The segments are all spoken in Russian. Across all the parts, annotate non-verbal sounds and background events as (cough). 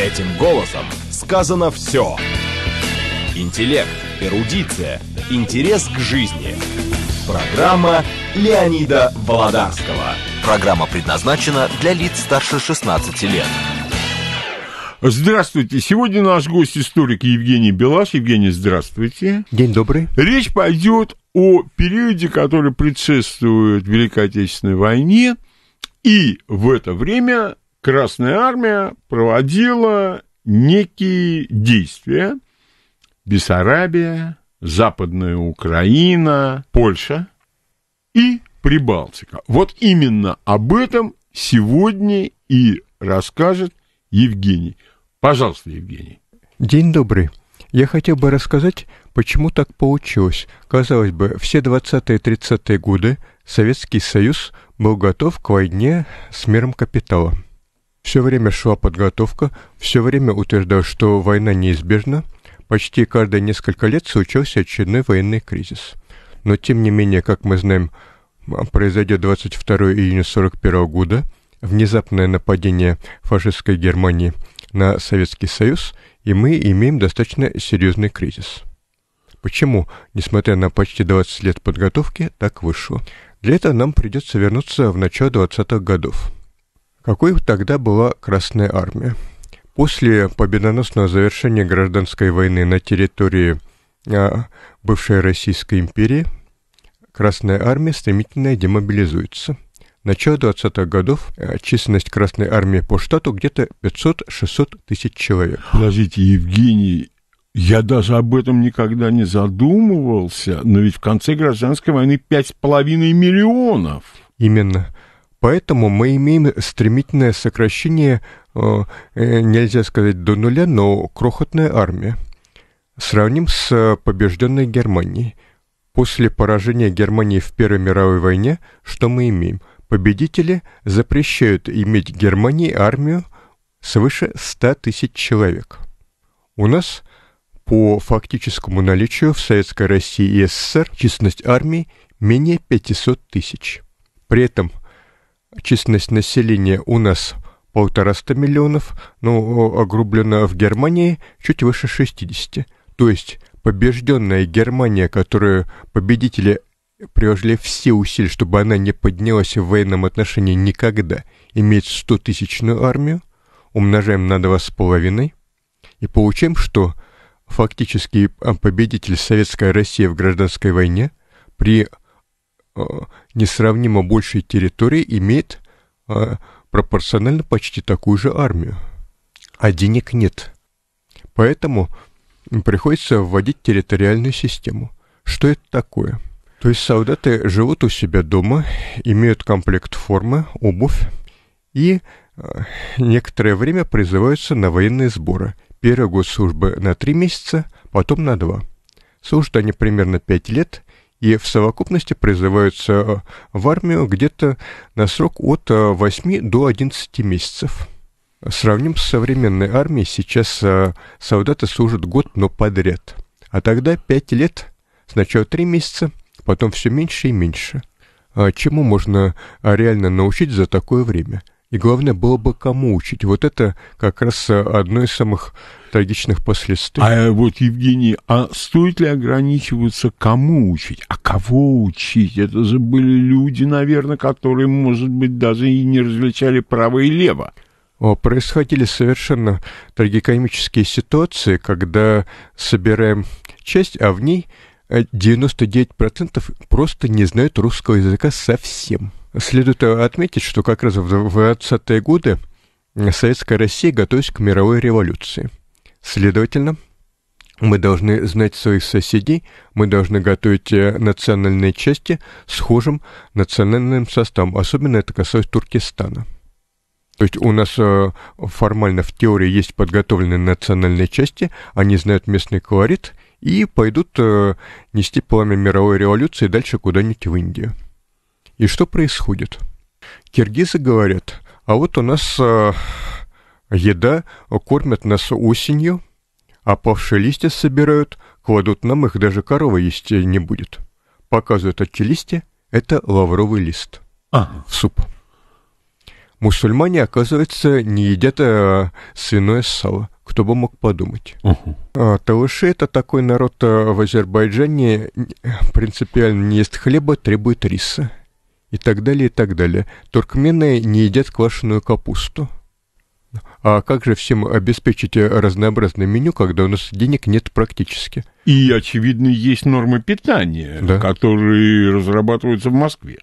Этим голосом сказано все. Интеллект, эрудиция, интерес к жизни. Программа Леонида Володарского. Программа предназначена для лиц старше 16 лет. Здравствуйте. Сегодня наш гость историк Евгений Белаш. Евгений, здравствуйте. День добрый. Речь пойдет о периоде, который предшествует Великой Отечественной войне. И в это время Красная армия проводила некие действия Бессарабия, Западная Украина, Польша и Прибалтика. Вот именно об этом сегодня и расскажет Евгений. Пожалуйста, Евгений. День добрый. Я хотел бы рассказать, почему так получилось. Казалось бы, все 20-30-е годы Советский Союз был готов к войне с миром капитала – все время шла подготовка, все время утверждал, что война неизбежна. Почти каждые несколько лет случился очередной военный кризис. Но тем не менее, как мы знаем, произойдет 22 июня 1941 года внезапное нападение фашистской Германии на Советский Союз, и мы имеем достаточно серьезный кризис. Почему, несмотря на почти 20 лет подготовки, так вышло? Для этого нам придется вернуться в начало 20-х годов. Какой тогда была Красная Армия? После победоносного завершения гражданской войны на территории а, бывшей Российской империи Красная Армия стремительно демобилизуется. Начало 20-х годов а, численность Красной Армии по штату где-то 500-600 тысяч человек. Подождите, Евгений, я даже об этом никогда не задумывался, но ведь в конце гражданской войны 5,5 миллионов. Именно. Поэтому мы имеем стремительное сокращение, э, э, нельзя сказать до нуля, но крохотная армия. Сравним с э, побежденной Германией. После поражения Германии в Первой мировой войне, что мы имеем? Победители запрещают иметь Германии армию свыше 100 тысяч человек. У нас по фактическому наличию в Советской России и СССР численность армии менее 500 тысяч. При этом – численность населения у нас полтораста миллионов, но огрублено в Германии чуть выше 60. То есть побежденная Германия, которую победители приложили все усилия, чтобы она не поднялась в военном отношении никогда, имеет 100-тысячную армию, умножаем на 2,5 и получаем, что фактически а, победитель Советская Россия в гражданской войне при Э, несравнимо большей территории имеет э, пропорционально почти такую же армию. А денег нет. Поэтому приходится вводить территориальную систему. Что это такое? То есть солдаты живут у себя дома, имеют комплект формы, обувь и э, некоторое время призываются на военные сборы. Первый год службы на три месяца, потом на два. Служат они примерно пять лет и в совокупности призываются э, в армию где-то на срок от 8 э, до 11 месяцев. Сравним с современной армией, сейчас э, солдаты служат год, но подряд. А тогда 5 лет, сначала 3 месяца, потом все меньше и меньше. А чему можно а, реально научить за такое время – и главное, было бы кому учить. Вот это как раз э, одно из самых трагичных последствий. А э, вот, Евгений, а стоит ли ограничиваться кому учить, а кого учить? Это же были люди, наверное, которые, может быть, даже и не различали право и лево. Происходили совершенно трагикомические ситуации, когда собираем часть, а в ней 99% э, просто не знают русского языка совсем. Следует э, отметить, что как раз в 20-е годы э, Советская Россия готовилась к мировой революции. Следовательно, мы должны знать своих соседей, мы должны готовить э, национальные части схожим национальным составом. Особенно это касается Туркестана. То есть у нас формально в теории есть подготовленные национальные части, они знают местный колорит и пойдут нести пламя мировой революции дальше куда-нибудь в Индию. И что происходит? Киргизы говорят, а вот у нас э, еда, кормят нас осенью, а опавшие листья собирают, кладут нам их, даже корова есть не будет. Показывают эти листья, это лавровый лист а. в суп. Мусульмане, оказывается, не едят э, свиное сало. Кто бы мог подумать. Угу. А, талыши – это такой народ э, в Азербайджане, принципиально не ест хлеба, требует риса и так далее, и так далее. Туркмены не едят квашеную капусту. А как же всем обеспечить разнообразное меню, когда у нас денег нет практически? И, очевидно, есть нормы питания, да. которые разрабатываются в Москве.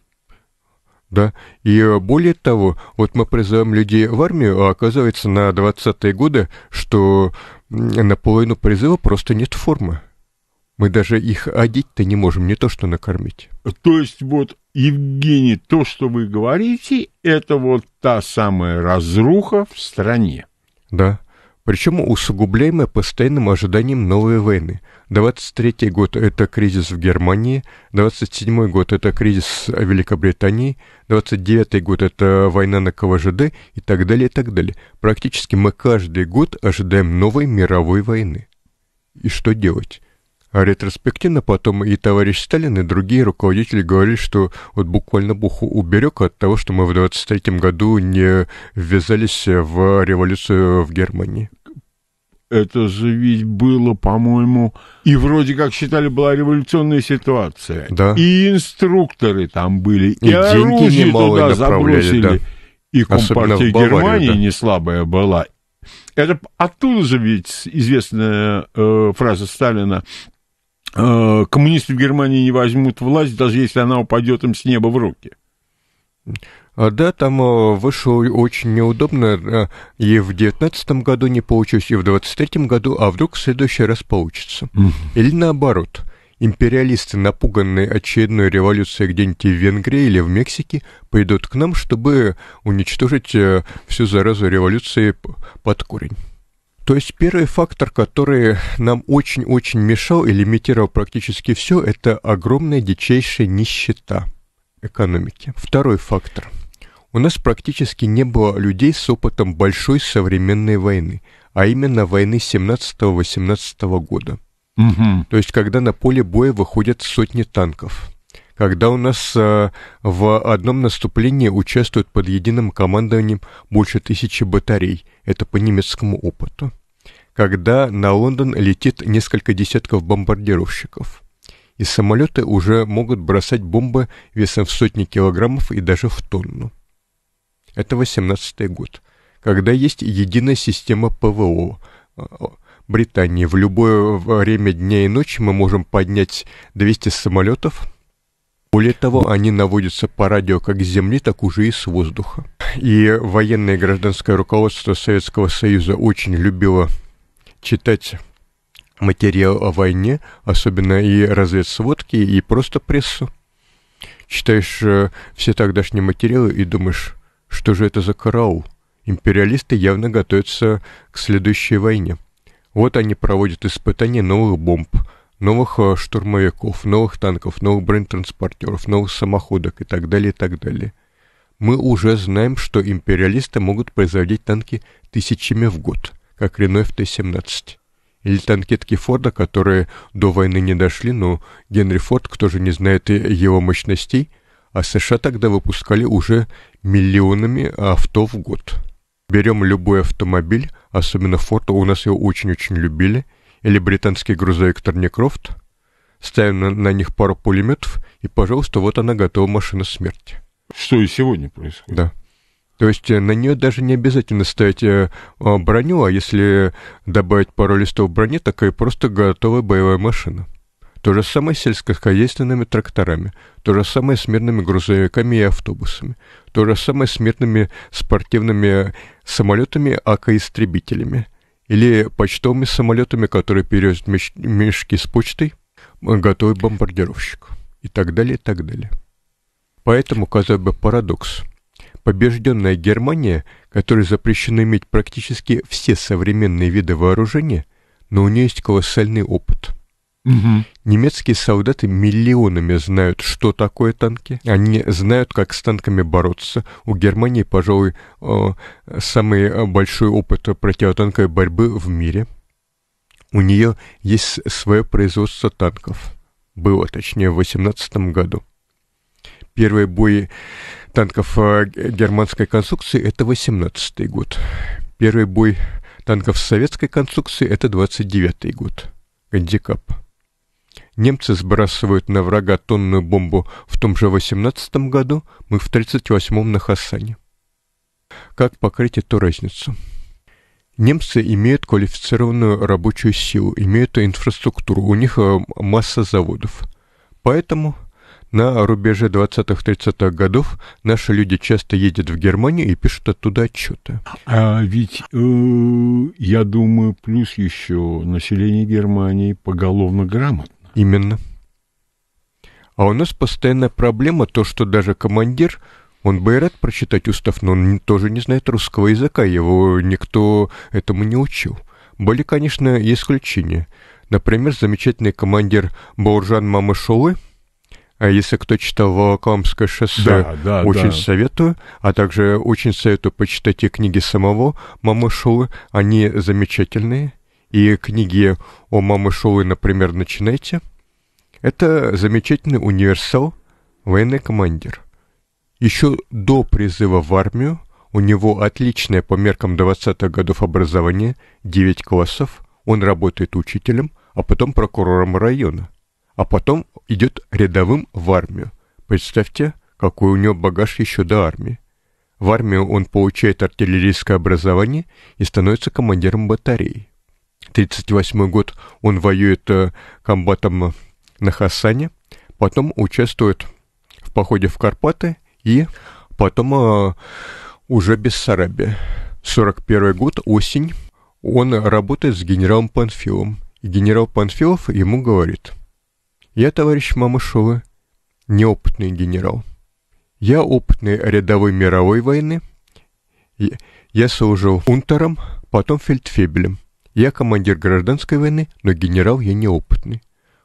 Да, и э, более того, вот мы призываем людей в армию, а оказывается на 20-е годы, что на половину призыва просто нет формы. Мы даже их одеть-то не можем, не то что накормить. То есть вот Евгений, то, что вы говорите, это вот та самая разруха в стране. Да, причем усугубляемая постоянным ожиданием новой войны. 23-й год – это кризис в Германии, 27-й год – это кризис в Великобритании, 29-й год – это война на КВЖД и так далее, и так далее. Практически мы каждый год ожидаем новой мировой войны. И что делать? А ретроспективно потом и товарищ Сталин, и другие руководители говорили, что вот буквально Буху уберег от того, что мы в 23-м году не ввязались в революцию в Германии. Это же ведь было, по-моему, и вроде как считали, была революционная ситуация. Да. И инструкторы там были, и, и оружие туда забросили. Да. И Компартия Баварию, Германии да. не слабая была. Это оттуда же ведь известная э, фраза Сталина Э, коммунисты в Германии не возьмут власть, даже если она упадет им с неба в руки. А да, там э, вышло очень неудобно, э, и в девятнадцатом году не получилось, и в двадцать третьем году, а вдруг в следующий раз получится. Угу. Или наоборот, империалисты, напуганные очередной революцией где-нибудь в Венгрии или в Мексике, придут к нам, чтобы уничтожить всю заразу революции под корень. То есть первый фактор, который нам очень-очень мешал и лимитировал практически все, это огромная дичайшая нищета экономики. Второй фактор. У нас практически не было людей с опытом большой современной войны, а именно войны 17-18 года. Угу. То есть когда на поле боя выходят сотни танков, когда у нас а, в одном наступлении участвуют под единым командованием больше тысячи батарей. Это по немецкому опыту когда на Лондон летит несколько десятков бомбардировщиков. И самолеты уже могут бросать бомбы весом в сотни килограммов и даже в тонну. Это 18-й год, когда есть единая система ПВО а, Британии. В любое время дня и ночи мы можем поднять 200 самолетов. Более того, они наводятся по радио как с земли, так уже и с воздуха. И военное и гражданское руководство Советского Союза очень любило читать материал о войне, особенно и разведсводки, и просто прессу. Читаешь э, все тогдашние материалы и думаешь, что же это за караул? Империалисты явно готовятся к следующей войне. Вот они проводят испытания новых бомб, новых э, штурмовиков, новых танков, новых бронетранспортеров, новых самоходок и так далее, и так далее. Мы уже знаем, что империалисты могут производить танки тысячами в год – как Рено Т-17. Или танкетки Форда, которые до войны не дошли, но Генри Форд, кто же не знает его мощностей, а США тогда выпускали уже миллионами авто в год. Берем любой автомобиль, особенно Форда, у нас его очень-очень любили, или британский грузовик Торникрофт, ставим на, на них пару пулеметов, и, пожалуйста, вот она готова машина смерти. Что и сегодня происходит. Да. То есть э, на нее даже не обязательно ставить э, а, броню, а если добавить пару листов брони, такая просто готовая боевая машина. То же самое с сельскохозяйственными тракторами, то же самое с мирными грузовиками и автобусами, то же самое с мирными спортивными самолетами, АК-истребителями или почтовыми самолетами, которые перевозят мешки с почтой, готовый бомбардировщик и так далее, и так далее. Поэтому, казалось бы, парадокс – побежденная Германия, которой запрещено иметь практически все современные виды вооружения, но у нее есть колоссальный опыт. Угу. Немецкие солдаты миллионами знают, что такое танки. Они знают, как с танками бороться. У Германии, пожалуй, э, самый э, большой опыт противотанковой борьбы в мире. У нее есть свое производство танков. Было, точнее, в 18 году. Первые бои танков э, германской конструкции, это 18-й год. Первый бой танков советской конструкции, это 29-й год. Гандикап. Немцы сбрасывают на врага тонную бомбу в том же 18-м году, мы в 38-м на Хасане. Как покрыть эту разницу? Немцы имеют квалифицированную рабочую силу, имеют инфраструктуру, у них э, масса заводов. Поэтому на рубеже 20-30-х годов наши люди часто ездят в Германию и пишут оттуда отчеты. А ведь, э, я думаю, плюс еще население Германии поголовно грамотно. Именно. А у нас постоянная проблема то, что даже командир, он бы и рад прочитать устав, но он тоже не знает русского языка, его никто этому не учил. Были, конечно, и исключения. Например, замечательный командир Бауржан Мамышулы – а Если кто читал Волокомское шоссе, да, да, очень да. советую. А также очень советую почитать и книги самого Мамы Шулы. Они замечательные. И книги о Мамы Шулы, например, начинайте. Это замечательный универсал, военный командир. Еще до призыва в армию у него отличное по меркам 20-х годов образование, 9 классов. Он работает учителем, а потом прокурором района а потом идет рядовым в армию. Представьте, какой у него багаж еще до армии. В армию он получает артиллерийское образование и становится командиром батареи. 1938 год он воюет э, комбатом э, на Хасане, потом участвует в походе в Карпаты и потом э, уже без Бессарабия. 41 год, осень, он работает с генералом Панфиловым. И генерал Панфилов ему говорит – я, товарищ Мамышева, неопытный генерал. Я опытный рядовой мировой войны. Я служил унтером, потом фельдфебелем. Я командир гражданской войны, но генерал я неопытный.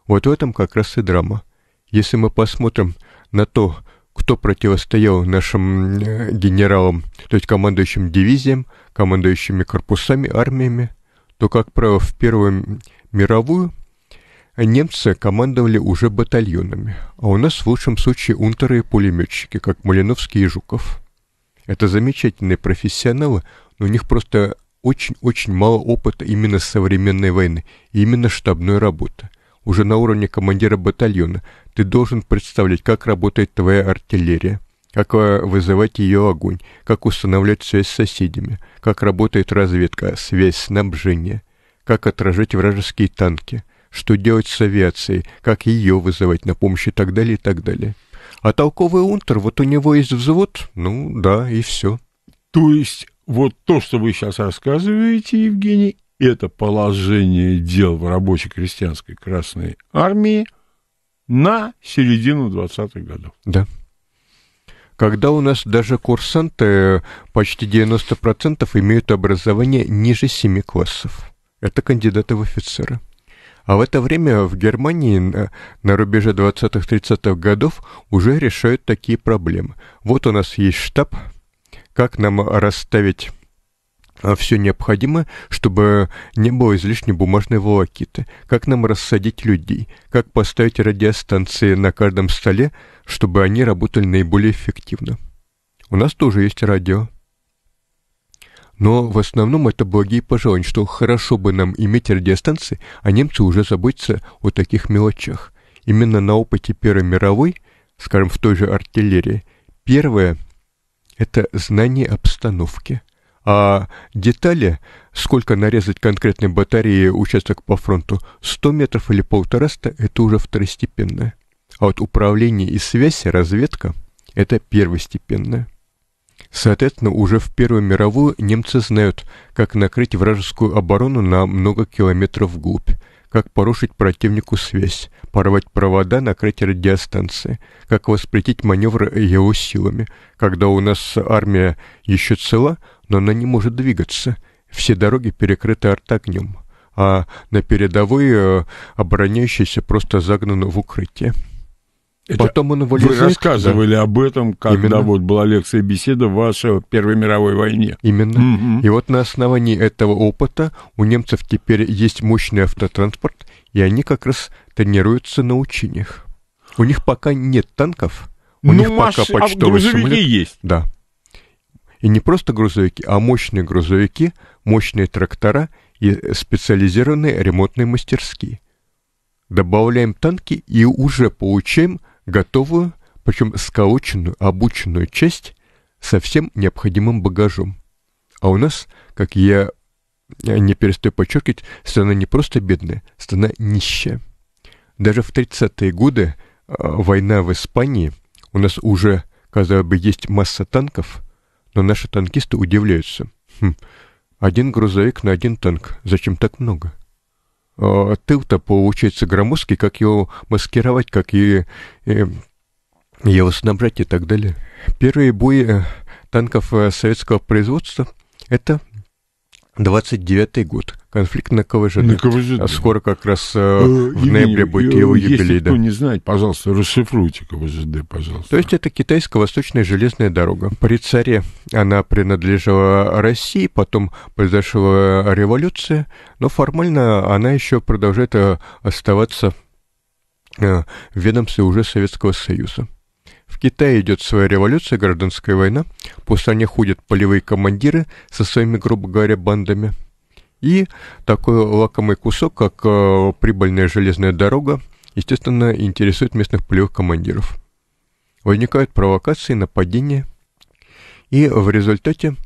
Вот в этом как раз и драма. Если мы посмотрим на то, кто противостоял нашим э, генералам, то есть командующим дивизиям, командующими корпусами, армиями, то, как правило, в Первую мировую – Немцы командовали уже батальонами, а у нас в лучшем случае унтеры и пулеметчики, как Малиновский и Жуков. Это замечательные профессионалы, но у них просто очень-очень мало опыта именно современной войны, именно штабной работы. Уже на уровне командира батальона ты должен представлять, как работает твоя артиллерия, как э, вызывать ее огонь, как устанавливать связь с соседями, как работает разведка, связь, снабжение, как отражать вражеские танки – что делать с авиацией, как ее вызывать на помощь и так далее, и так далее. А толковый унтер, вот у него есть взвод, ну да, и все. То есть вот то, что вы сейчас рассказываете, Евгений, это положение дел в рабочей крестьянской Красной Армии на середину 20-х годов. Да. Когда у нас даже курсанты, э, почти 90% имеют образование ниже 7 классов. Это кандидаты в офицеры. А в это время в Германии на, на рубеже 20-30-х годов уже решают такие проблемы. Вот у нас есть штаб, как нам расставить а, все необходимое, чтобы не было излишней бумажной волокиты, как нам рассадить людей, как поставить радиостанции на каждом столе, чтобы они работали наиболее эффективно. У нас тоже есть радио. Но в основном это благие пожелания, что хорошо бы нам иметь радиостанции, а немцы уже заботятся о таких мелочах. Именно на опыте Первой мировой, скажем, в той же артиллерии, первое – это знание обстановки. А детали, сколько нарезать конкретной батареи участок по фронту, 100 метров или полтораста – это уже второстепенное. А вот управление и связь, разведка – это первостепенное. Соответственно, уже в Первую мировую немцы знают, как накрыть вражескую оборону на много километров вглубь, как порушить противнику связь, порвать провода, накрыть радиостанции, как воспретить маневры его силами, когда у нас армия еще цела, но она не может двигаться, все дороги перекрыты артогнем, а на передовой э, обороняющиеся просто загнаны в укрытие. Это Потом он его Вы рассказывали да? об этом, когда Именно. вот была лекция беседа ваша о Первой мировой войне. Именно. Mm-hmm. И вот на основании этого опыта у немцев теперь есть мощный автотранспорт, и они как раз тренируются на учениях. У них пока нет танков, у ну, них маш... пока почтовые а самолет. есть. Да. И не просто грузовики, а мощные грузовики, мощные трактора и специализированные ремонтные мастерские. Добавляем танки и уже получаем готовую, причем скаученную, обученную часть со всем необходимым багажом. А у нас, как я э, не перестаю подчеркивать, страна не просто бедная, страна нищая. Даже в 30-е годы э, война в Испании, у нас уже, казалось бы, есть масса танков, но наши танкисты удивляются. Хм, один грузовик на один танк, зачем так много? Э, тыл-то получается громоздкий, как его маскировать, как и, и его снабжать и так далее. Первые бои э, танков э, советского производства – это 29 год конфликт на КВЖД. На КВЖД. А скоро как раз э, э в ноябре будет его юбилей. Если да. не знает, пожалуйста, расшифруйте КВЖД, пожалуйста. То есть это китайско-восточная железная дорога. При царе она принадлежала России, потом произошла революция, но формально она еще продолжает э, оставаться э, в ведомстве уже Советского Союза. В Китае идет своя революция, гражданская война. По стране ходят полевые командиры со своими, грубо говоря, бандами – и такой лакомый кусок, как э, прибыльная железная дорога, естественно, интересует местных полевых командиров. Возникают провокации, нападения, и в результате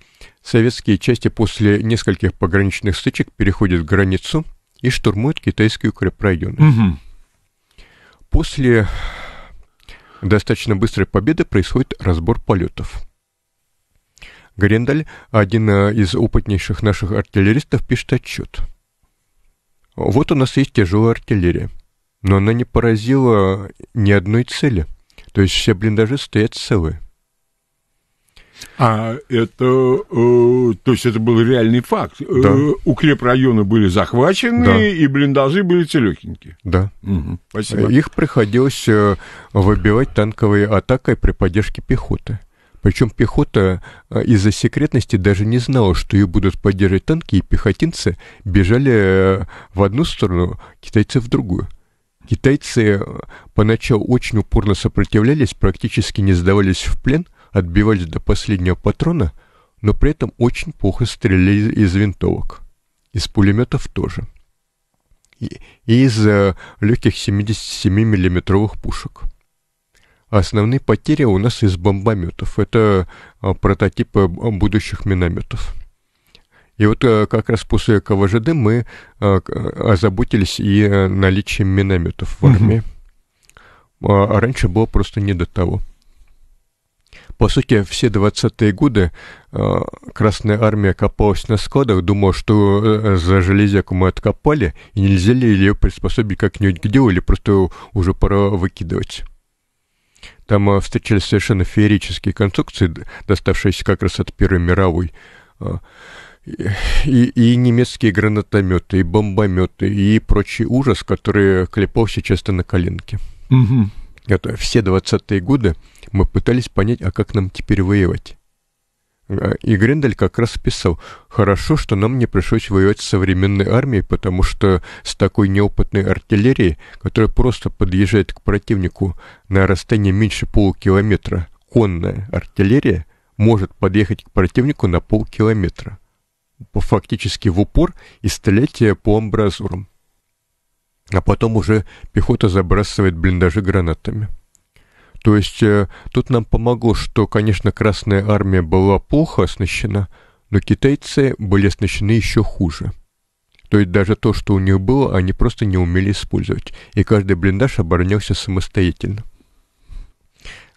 советские части после нескольких пограничных стычек переходят границу и штурмуют китайские укрепрайоны. Угу. После достаточно быстрой победы происходит разбор полетов. Грендаль, один э, из опытнейших наших артиллеристов, пишет отчет. Вот у нас есть тяжелая артиллерия, но она не поразила ни одной цели. То есть все блиндажи стоят целые. А это, э, то есть это был реальный факт. Э, да. Э, укрепрайоны были захвачены, да. и блиндажи были целехенькие. Да. Угу, спасибо. Их приходилось э, выбивать танковой атакой при поддержке пехоты. Причем пехота э, из-за секретности даже не знала, что ее будут поддерживать танки, и пехотинцы бежали э, в одну сторону, китайцы в другую. Китайцы э, поначалу очень упорно сопротивлялись, практически не сдавались в плен, отбивались до последнего патрона, но при этом очень плохо стреляли из винтовок. Из пулеметов тоже. И из легких 77 миллиметровых пушек основные потери у нас из бомбометов. Это а, прототипы а, будущих минометов. И вот э, как раз после КВЖД мы а, озаботились и э, наличием минометов в армии. mm А раньше было просто не до того. По сути, все 20-е годы Красная Армия копалась на складах, думала, что э, за железяку мы откопали, и нельзя ли ее приспособить как-нибудь к делу, или просто уже пора выкидывать. Там э, встречались совершенно феерические конструкции, доставшиеся как раз от Первой мировой. А, и, и немецкие гранатометы, и бомбометы, и прочий ужас, который клепался часто на коленке. Угу. Это все 20-е годы мы пытались понять, а как нам теперь воевать. А, и Грендель как раз писал, «Хорошо, что нам не пришлось воевать с современной армией, потому что с такой неопытной артиллерией, которая просто подъезжает к противнику на расстояние меньше полукилометра, конная артиллерия может подъехать к противнику на полкилометра, фактически в упор и стрелять по амбразурам. А потом уже пехота забрасывает блиндажи гранатами». То есть э, тут нам помогло, что, конечно, Красная Армия была плохо оснащена, но китайцы были оснащены еще хуже. То есть даже то, что у них было, они просто не умели использовать, и каждый блиндаж оборонялся самостоятельно.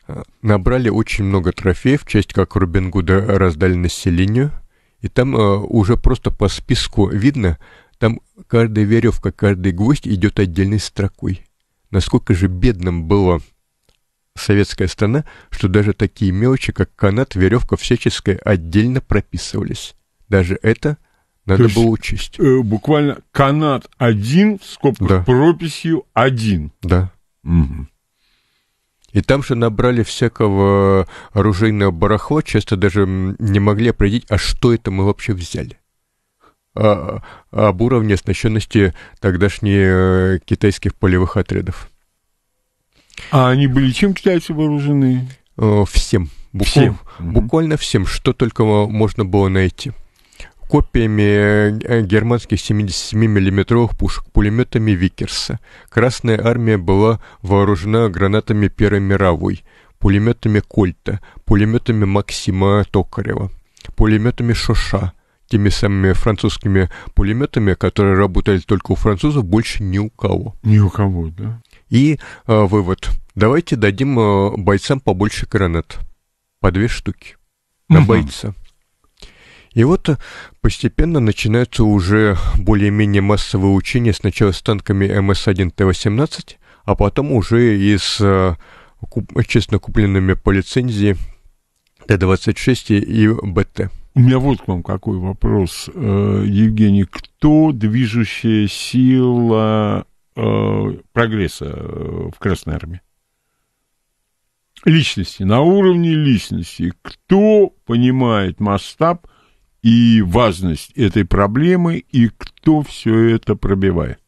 Э, набрали очень много трофеев, часть как Робин Гуда э, раздали населению, и там э, уже просто по списку видно, там каждая веревка, каждый гвоздь идет отдельной строкой. Насколько же бедным было советская страна, что даже такие мелочи, как канат, веревка всяческая, отдельно прописывались. Даже это надо То было учесть. Э, буквально канат один, в скобках да. прописью один. Да. Угу. И там же набрали всякого оружейного барахла, часто даже не могли определить, а что это мы вообще взяли. А, а об уровне оснащенности тогдашних э, китайских полевых отрядов. А они были чем китайцы вооружены? Э, всем. Буквально всем. Буквально всем, что только можно было найти копиями э, германских 77-миллиметровых пушек, пулеметами Викерса. Красная армия была вооружена гранатами Первой мировой, пулеметами Кольта, пулеметами Максима Токарева, пулеметами Шоша, теми самыми французскими пулеметами, которые работали только у французов, больше ни у кого. Ни у кого, да. И э, вывод. Давайте дадим э, бойцам побольше гранат. По две штуки. На угу. бойца. И вот э, постепенно начинаются уже более-менее массовые учения сначала с танками МС-1 Т-18, а потом уже и с э, куп, честно купленными по лицензии Т-26 и БТ. У меня вот к вам какой вопрос, э, Евгений. Кто движущая сила Э, прогресса э, в Красной Армии. Личности, на уровне личности. Кто понимает масштаб и важность этой проблемы, и кто все это пробивает?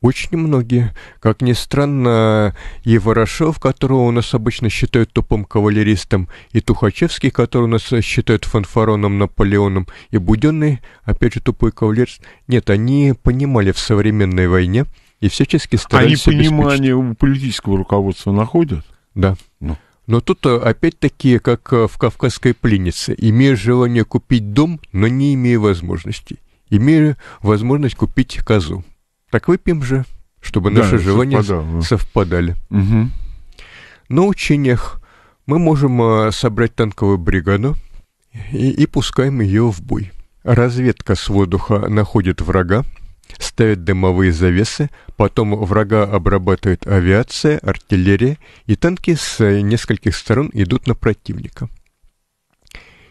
Очень многие. Как ни странно, и Ворошов, которого у нас обычно считают тупым кавалеристом, и Тухачевский, которого у нас считают фанфароном Наполеоном, и Буденный, опять же, тупой кавалерист. Нет, они понимали в современной войне, и всячески старались Они понимание у политического руководства находят? Да. Ну. Но тут э, опять-таки, как э, в «Кавказской пленнице», имея желание купить дом, но не имея возможности, имея возможность купить козу. Так выпьем же, чтобы да, наши желания совпадало. совпадали. Угу. На учениях мы можем э, собрать танковую бригаду и, и пускаем ее в бой. Разведка с воздуха находит врага, ставят дымовые завесы, потом врага обрабатывает авиация, артиллерия, и танки с э, нескольких сторон идут на противника.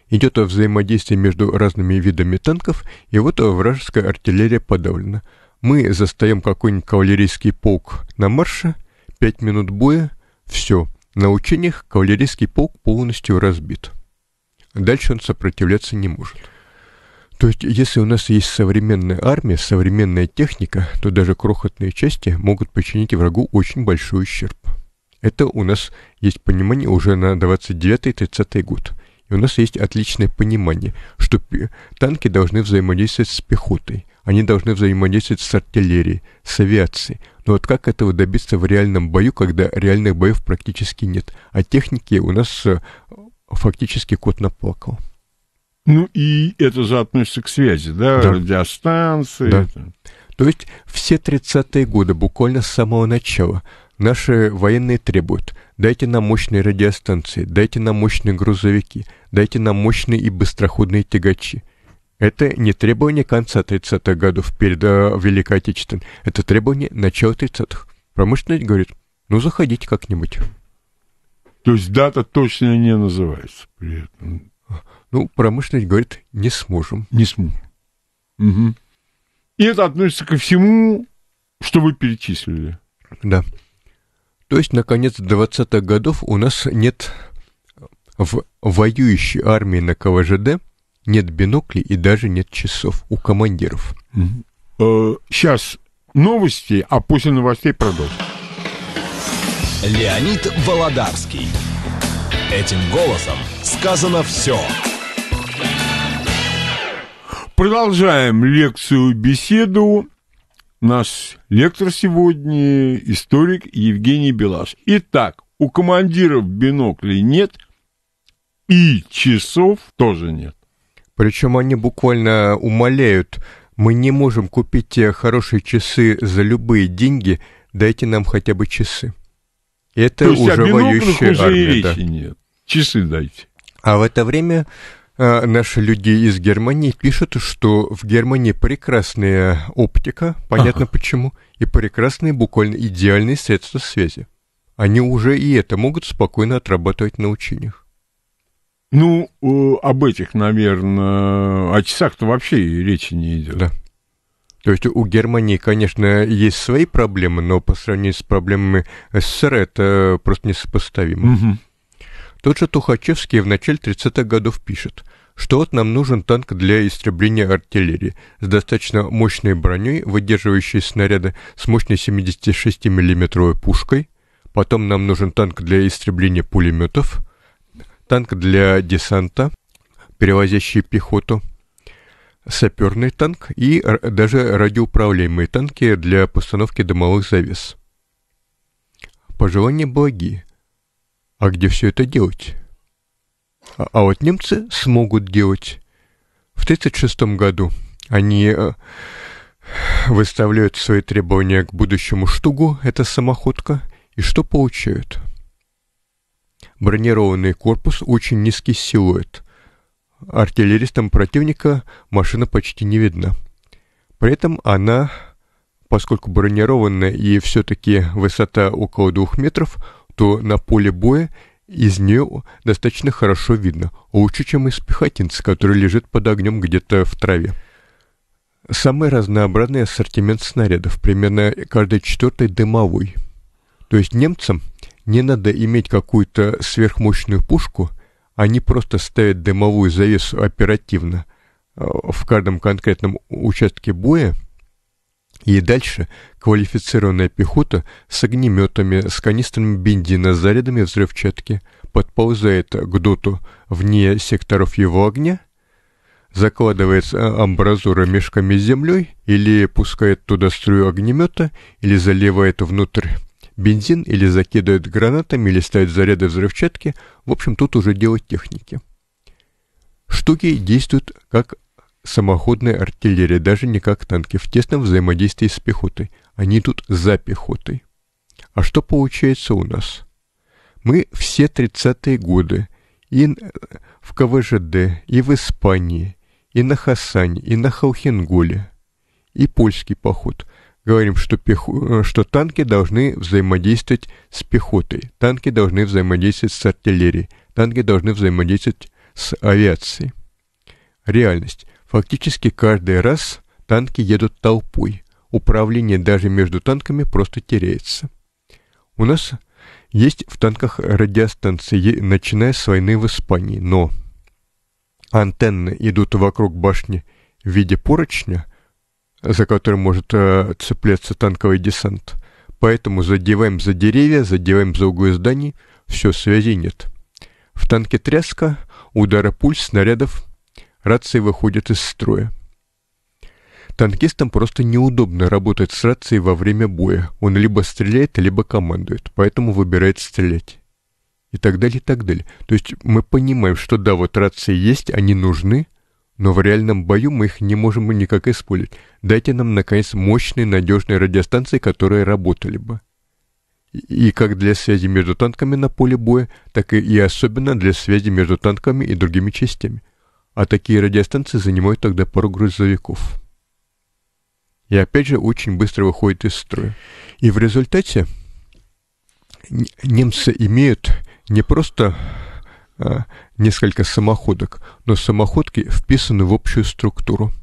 Идет взаимодействие между разными видами танков, и вот вражеская артиллерия подавлена. Мы застаем какой-нибудь кавалерийский полк на марше, 5 минут боя, все. На учениях кавалерийский полк полностью разбит. Дальше он сопротивляться не может. То есть, если у нас есть современная армия, современная техника, то даже крохотные части могут причинить врагу очень большой ущерб. Это у нас есть понимание уже на 29-30 год. И у нас есть отличное понимание, что танки должны взаимодействовать с пехотой, они должны взаимодействовать с артиллерией, с авиацией. Но вот как этого добиться в реальном бою, когда реальных боев практически нет, а техники у нас э, фактически кот наплакал. Ну и это же относится к связи, да, да. радиостанции. Да. То есть все 30-е годы, буквально с самого начала, наши военные требуют, дайте нам мощные радиостанции, дайте нам мощные грузовики, дайте нам мощные и быстроходные тягачи. Это не требование конца 30-х годов перед э, Великой Отечественной, это требование начала 30-х. Промышленность говорит, ну заходите как-нибудь. То есть дата точно не называется при этом. Ну, промышленность говорит, не сможем. Не сможем. Угу. И это относится ко всему, что вы перечислили. Да. То есть, наконец, 20-х годов у нас нет в воюющей армии на КВЖД нет биноклей и даже нет часов у командиров. сейчас э, новости, а после новостей продолжим. Леонид Володарский. Этим голосом сказано все. Все. Продолжаем лекцию, беседу. Наш лектор сегодня – историк Евгений Белаш. Итак, у командиров биноклей нет и часов тоже нет. Причем они буквально умоляют, мы не можем купить те хорошие часы за любые деньги, дайте нам хотя бы часы. Это То есть, а уже а воюющая уже армия. речи да. нет. Часы дайте. А в это время а, наши люди из Германии пишут, что в Германии прекрасная оптика, понятно ага. почему, и прекрасные, буквально идеальные средства связи. Они уже и это могут спокойно отрабатывать на учениях. Ну, э, об этих, наверное, о часах-то вообще и речи не идет. Да. То есть у Германии, конечно, есть свои проблемы, но по сравнению с проблемами СССР это просто несопоставимо. Угу. Тот же Тухачевский в начале 30-х годов пишет, что вот нам нужен танк для истребления артиллерии с достаточно мощной броней, выдерживающей снаряды с мощной 76 миллиметровой пушкой. Потом нам нужен танк для истребления пулеметов, танк для десанта, перевозящий пехоту, саперный танк и даже радиоуправляемые танки для постановки дымовых завес. Пожелания благие. А где все это делать? А, а вот немцы смогут делать. В 1936 году они э, выставляют свои требования к будущему штугу, это самоходка, и что получают? Бронированный корпус, очень низкий силуэт. Артиллеристам противника машина почти не видна. При этом она, поскольку бронированная и все-таки высота около двух метров, то на поле боя из нее достаточно хорошо видно, лучше, чем из пехотинца, который лежит под огнем где-то в траве. Самый разнообразный ассортимент снарядов, примерно каждый четвертый дымовой. То есть немцам не надо иметь какую-то сверхмощную пушку, они просто ставят дымовую завесу оперативно э, в каждом конкретном участке боя – и дальше квалифицированная пехота с огнеметами, с канистрами бензина, с зарядами взрывчатки подползает к доту вне секторов его огня, закладывает э, амбразура мешками с землей или пускает туда струю огнемета, или заливает внутрь бензин, или закидывает гранатами, или ставит заряды взрывчатки. В общем, тут уже дело техники. Штуки действуют как самоходная артиллерия, даже не как танки, в тесном взаимодействии с пехотой. Они тут за пехотой. А что получается у нас? Мы все 30-е годы и в КВЖД, и в Испании, и на Хасане, и на Халхенголе, и польский поход. Говорим, что, пехо... Э, что танки должны взаимодействовать с пехотой, танки должны взаимодействовать с артиллерией, танки должны взаимодействовать с авиацией. Реальность. Фактически каждый раз танки едут толпой. Управление даже между танками просто теряется. У нас есть в танках радиостанции, начиная с войны в Испании, но антенны идут вокруг башни в виде поручня, за которым может э, цепляться танковый десант. Поэтому задеваем за деревья, задеваем за углы зданий, все, связи нет. В танке тряска, удара пульс, снарядов – рации выходят из строя. Танкистам просто неудобно работать с рацией во время боя. Он либо стреляет, либо командует, поэтому выбирает стрелять. И так далее, и так далее. То есть мы понимаем, что да, вот рации есть, они нужны, но в реальном бою мы их не можем никак использовать. Дайте нам, наконец, мощные, надежные радиостанции, которые работали бы. И как для связи между танками на поле боя, так и особенно для связи между танками и другими частями а такие радиостанции занимают тогда пару грузовиков. И опять же очень быстро выходит из строя. И в результате немцы имеют не просто а, несколько самоходок, но самоходки вписаны в общую структуру.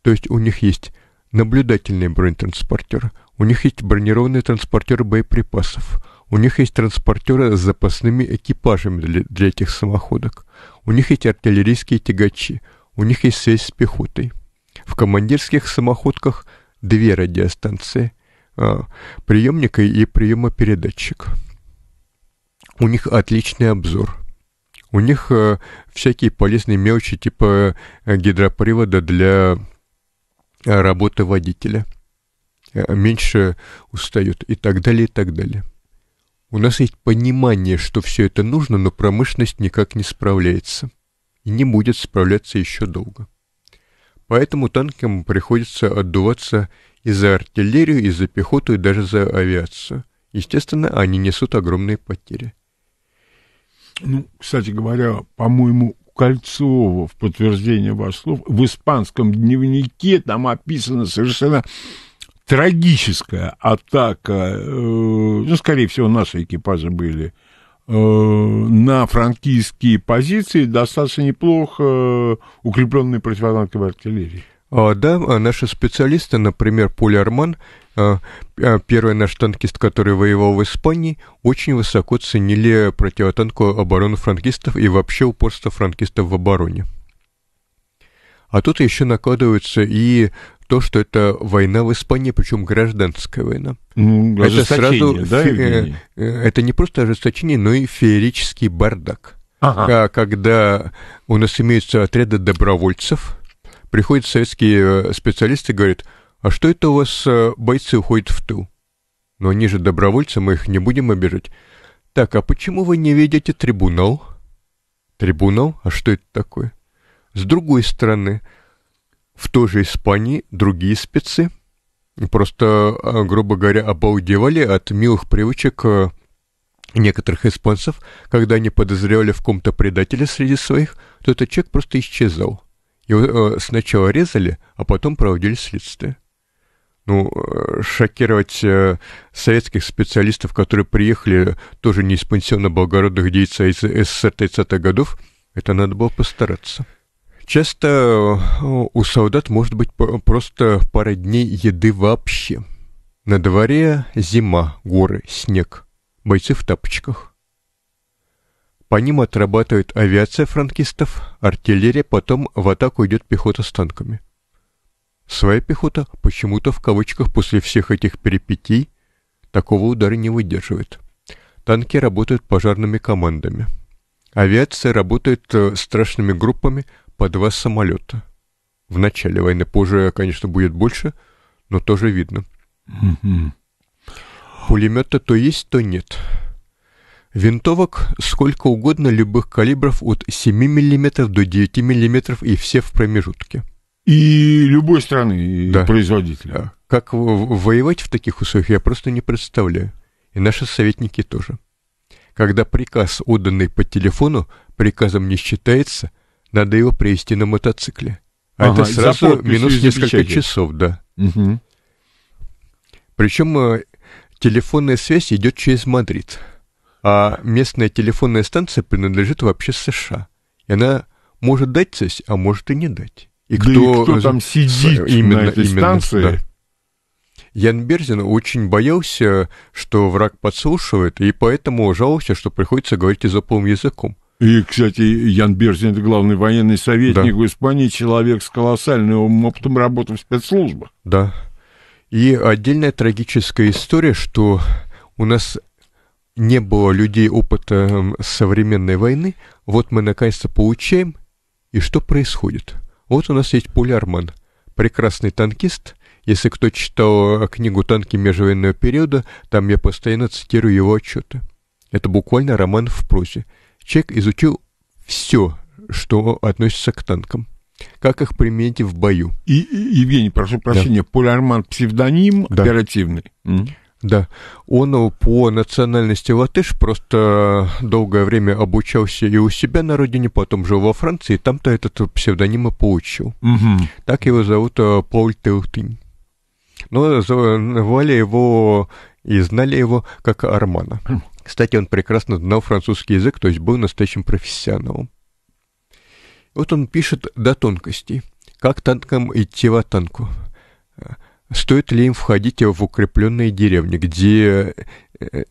То есть у них есть наблюдательный бронетранспортер, у них есть бронированный транспортер боеприпасов, у них есть транспортеры с запасными экипажами для, для этих самоходок, у них есть артиллерийские тягачи, у них есть связь с пехотой. В командирских самоходках две радиостанции, а, приемник и приемопередатчик. У них отличный обзор. У них э, всякие полезные мелочи типа э, гидропривода для работы водителя. Э, меньше устают и так далее, и так далее. У нас есть понимание, что все это нужно, но промышленность никак не справляется. И не будет справляться еще долго. Поэтому танкам приходится отдуваться и за артиллерию, и за пехоту, и даже за авиацию. Естественно, они несут огромные потери. Ну, кстати говоря, по-моему, Кольцова в подтверждение ваших слов в испанском дневнике там описано совершенно трагическая атака, э, ну, скорее всего, наши экипажи были, э, на франкийские позиции достаточно неплохо э, укрепленной противотанковой артиллерией. А, да, а наши специалисты, например, Поль Арман, первый наш танкист, который воевал в Испании, очень высоко ценили противотанковую оборону франкистов и вообще упорство франкистов в обороне. А тут еще накладываются и то, что это война в Испании, причем гражданская война. Ну, это сразу да, фе... Э, э, это не просто ожесточение, но и феерический бардак. Ага. А, когда у нас имеются отряды добровольцев, приходят советские э, специалисты и говорят, а что это у вас бойцы уходят в ту? Но они же добровольцы, мы их не будем обижать. Так, а почему вы не видите трибунал? Трибунал? А что это такое? С другой стороны, в той же Испании другие спецы просто, а, грубо говоря, обалдевали от милых привычек а, некоторых испанцев, когда они подозревали в ком-то предателя среди своих, то этот человек просто исчезал. Его а, сначала резали, а потом проводили следствие. Ну, шокировать советских специалистов, которые приехали тоже не из пансиона благородных деятелей из СССР 30-х годов, это надо было постараться. Часто э, у солдат может быть просто пара дней еды вообще. На дворе зима, горы, снег, бойцы в тапочках. По ним отрабатывает авиация франкистов, артиллерия, потом в атаку идет пехота с танками. Своя пехота почему-то в кавычках после всех этих перипетий такого удара не выдерживает. Танки работают пожарными командами. Авиация работает э, страшными группами – по два самолета. В начале войны. Позже, конечно, будет больше, но тоже видно. Угу. Пулемета то есть, то нет. Винтовок сколько угодно любых калибров от 7 мм до 9 мм и все в промежутке. И любой страны, да. производителя. А как воевать в таких условиях, я просто не представляю. И наши советники тоже. Когда приказ, отданный по телефону, приказом не считается – надо его привезти на мотоцикле. А ага, это сразу минус несколько часов, да. Угу. Причем э, телефонная связь идет через Мадрид, а местная телефонная станция принадлежит вообще США. И она может дать связь, а может и не дать. И да кто, и кто там сидит именно, на этой именно, станции? Да. Ян Берзин очень боялся, что враг подслушивает, и поэтому жаловался, что приходится говорить изоповым языком. И, кстати, Ян Берзин, это главный военный советник да. в Испании, человек с колоссальным опытом работы в спецслужбах. Да. И отдельная трагическая история, что у нас не было людей опыта эм, современной войны. Вот мы наконец-то получаем, и что происходит? Вот у нас есть Пулярман, прекрасный танкист. Если кто читал э, книгу «Танки межвоенного периода», там я постоянно цитирую его отчеты. Это буквально роман в прозе. Чек изучил все, что относится к танкам. Как их применить в бою? И, и Евгений, прошу прощения, да. Полярман псевдоним да. оперативный. Mm. Да, он по национальности латыш, просто долгое время обучался и у себя на родине, потом жил во Франции, там-то этот псевдоним и получил. Угу. Так его зовут э, Пауль Телтин, Но звали его и знали его как Армана. (clears throat) Кстати, он прекрасно знал французский язык, то есть был настоящим профессионалом. Вот он пишет до тонкостей. Как танкам идти в танку. Стоит ли им входить в укрепленные деревни, где э,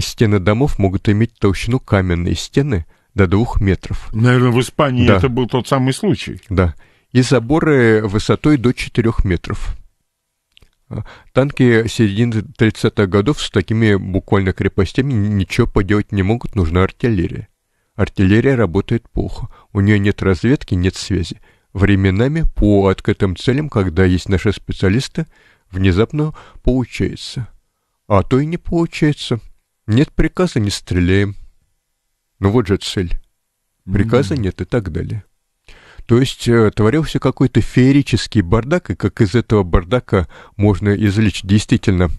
стены домов могут иметь толщину каменной стены до двух метров? Наверное, в Испании да. это был тот самый случай. Да. И заборы высотой до четырех метров. Танки середины 30-х годов с такими буквально крепостями ничего поделать не могут, нужна артиллерия. Артиллерия работает плохо, у нее нет разведки, нет связи. Временами по открытым целям, когда есть наши специалисты, внезапно получается. А то и не получается. Нет приказа, не стреляем. Ну вот же цель. Приказа нет и так далее. То есть э, творился какой-то феерический бардак, и как из этого бардака можно извлечь действительно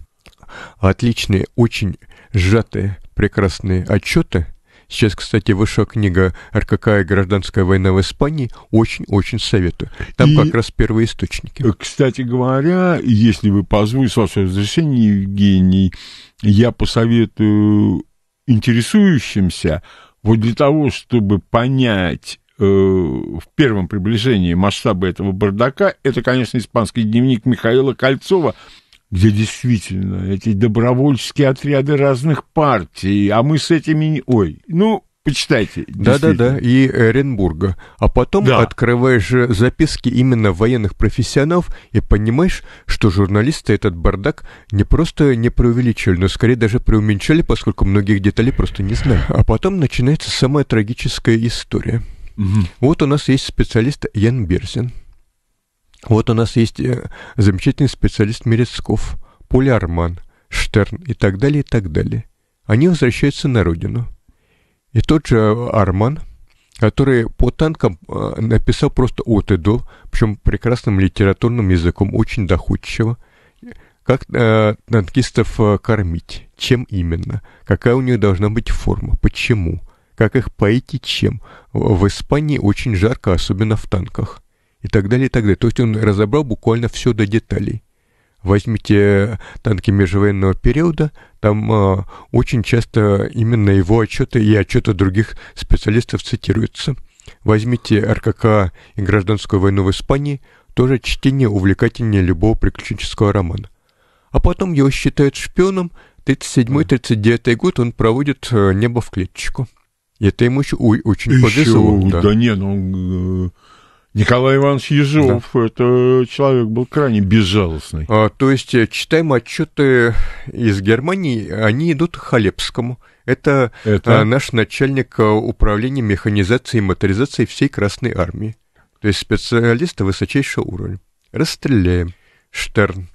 отличные, очень сжатые, прекрасные отчеты. Сейчас, кстати, вышла книга «РКК и гражданская война в Испании». Очень-очень советую. Там и, как раз первые источники. Э, кстати говоря, если вы позволите, с вашего разрешения, Евгений, я посоветую интересующимся вот для того, чтобы понять Э, в первом приближении масштаба этого бардака, это, конечно, испанский дневник Михаила Кольцова, где действительно эти добровольческие отряды разных партий, а мы с этими... Ой, ну, почитайте. Да-да-да, и Эренбурга. А потом да. открываешь э, записки именно военных профессионалов и понимаешь, что журналисты этот бардак не просто не преувеличили, но скорее даже преуменьшали, поскольку многих деталей просто не знают. А потом начинается самая трагическая история – Угу. Вот у нас есть специалист Ян Берсин. Вот у нас есть э, замечательный специалист Мерецков, Полярман Штерн и так далее, и так далее. Они возвращаются на родину. И тот же Арман, который по танкам э, написал просто от и до, причем прекрасным литературным языком, очень доходчиво, как э, танкистов кормить, чем именно, какая у них должна быть форма, почему – как их поить и чем. В Испании очень жарко, особенно в танках. И так далее, и так далее. То есть он разобрал буквально все до деталей. Возьмите э, танки межвоенного периода, там э, очень часто именно его отчеты и отчеты других специалистов цитируются. Возьмите РКК и гражданскую войну в Испании, тоже чтение увлекательнее любого приключенческого романа. А потом его считают шпионом, 37-39 год он проводит э, «Небо в клетчику». Это ему еще ой, очень еще, повезло. Да. да не, ну... Э, Николай Иванович Ежов, да. это человек был крайне безжалостный. А, то есть, э, читаем отчеты из Германии, они идут к Халепскому. Это, это... А, наш начальник управления механизации и моторизации всей Красной Армии. То есть специалисты высочайшего уровня. Расстреляем. Штерн.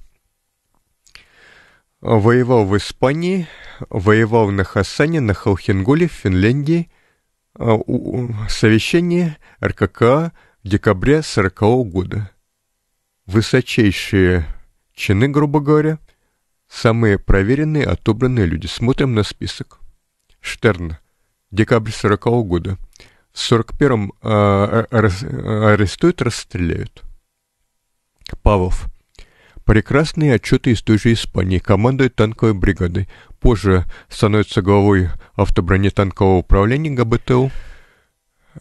Воевал в Испании, воевал на Хасане, на Холхенгуле, в Финляндии, а, совещание РКК в декабре 40 -го года. Высочайшие чины, грубо говоря, самые проверенные, отобранные люди. Смотрим на список. Штерн, декабрь 40 -го года. В 41-м э, а, а, арестуют, расстреляют. Павлов, Прекрасные отчеты из той же Испании. Командует танковой бригадой. Позже становится главой автобронетанкового управления ГБТУ.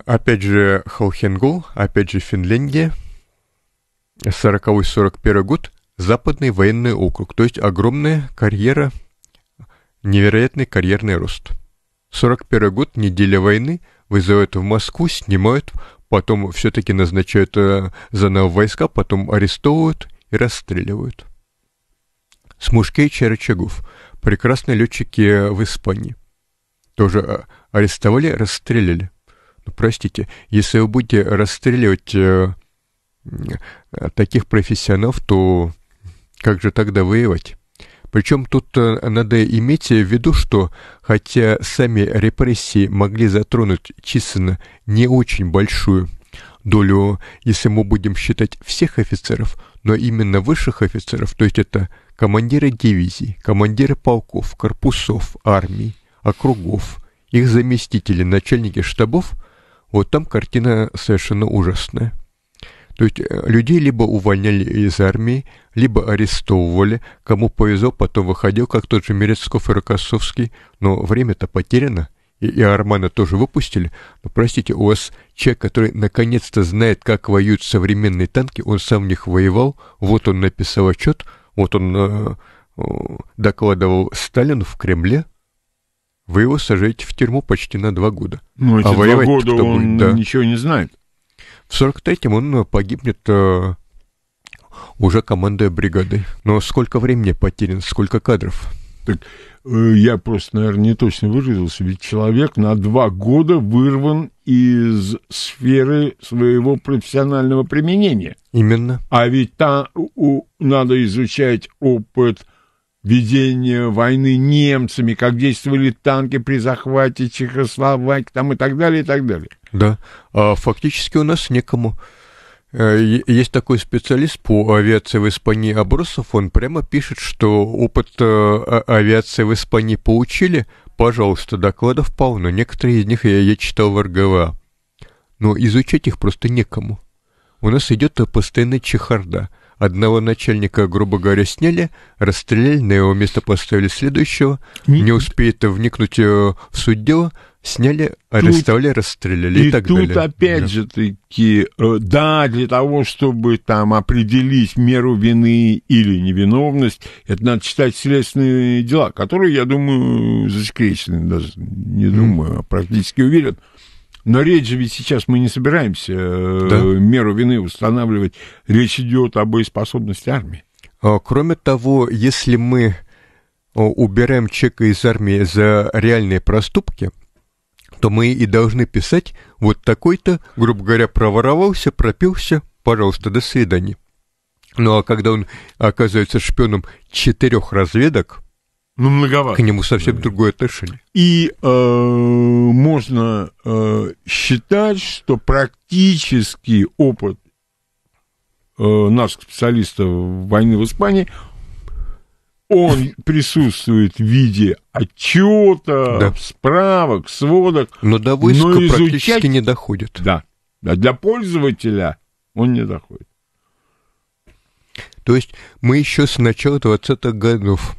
Опять же Холхенгол, опять же Финляндия. 40-41 год. Западный военный округ. То есть огромная карьера, невероятный карьерный рост. 41 год, неделя войны. Вызывают в Москву, снимают, потом все-таки назначают э, заново войска, потом арестовывают – и расстреливают. Смушкевич и Рычагов, прекрасные летчики в Испании. Тоже а, арестовали, расстреляли. Ну, простите, если вы будете расстреливать э, э таких профессионалов, то как же тогда воевать? Причем тут э, надо иметь в виду, что хотя сами репрессии могли затронуть численно не очень большую долю, если мы будем считать всех офицеров – но именно высших офицеров, то есть это командиры дивизий, командиры полков, корпусов, армий, округов, их заместители, начальники штабов, вот там картина совершенно ужасная. То есть э, людей либо увольняли из армии, либо арестовывали, кому повезло, потом выходил, как тот же Мерецков и Рокоссовский, но время-то потеряно – и, и Армана тоже выпустили. Но простите, у вас человек, который наконец-то знает, как воюют современные танки, он сам в них воевал, вот он написал отчет, вот он э, э, докладывал Сталину в Кремле, вы его сажаете в тюрьму почти на два года. Ну, эти а два года он будет, ничего не знает. В 43-м он э, погибнет э, уже командой бригады. Но сколько времени потеряно, сколько кадров? Так Э, я просто, наверное, не точно выразился, ведь человек на два года вырван из сферы своего профессионального применения. Именно. А ведь там надо изучать опыт ведения войны немцами, как действовали танки при захвате Чехословакии, там и так далее, и так далее. Да, а фактически у нас некому Э, есть такой специалист по авиации в Испании Абросов, он прямо пишет, что опыт э, а, авиации в Испании получили, Пожалуйста, докладов полно. Некоторые из них я, я читал в РГВА. Но изучать их просто некому. У нас идет постоянная чехарда. Одного начальника, грубо говоря, сняли, расстреляли, на его место поставили следующего, не успеет вникнуть э, в суть дела, сняли, арестовали, тут, расстреляли и, и так тут далее. тут опять да. же таки, э, да, для того, чтобы там определить меру вины или невиновность, это надо читать следственные дела, которые, я думаю, засекречены даже, не mm. думаю, а практически уверен. Но речь же ведь сейчас мы не собираемся э, да. меру вины устанавливать. Речь идет о боеспособности армии. А, кроме того, если мы убираем человека из армии за реальные проступки, то мы и должны писать вот такой-то, грубо говоря, проворовался, пропился, пожалуйста, до свидания. Ну а когда он оказывается шпионом четырех разведок, ну, многовато. К нему совсем другое отношение. И э, можно э, считать, что практический опыт э, наших специалистов войны в Испании – он присутствует в виде отчета, да. справок, сводок. Но до войска но изучать... практически не доходит. Да. А для пользователя он не доходит. То есть мы еще с начала 20-х годов,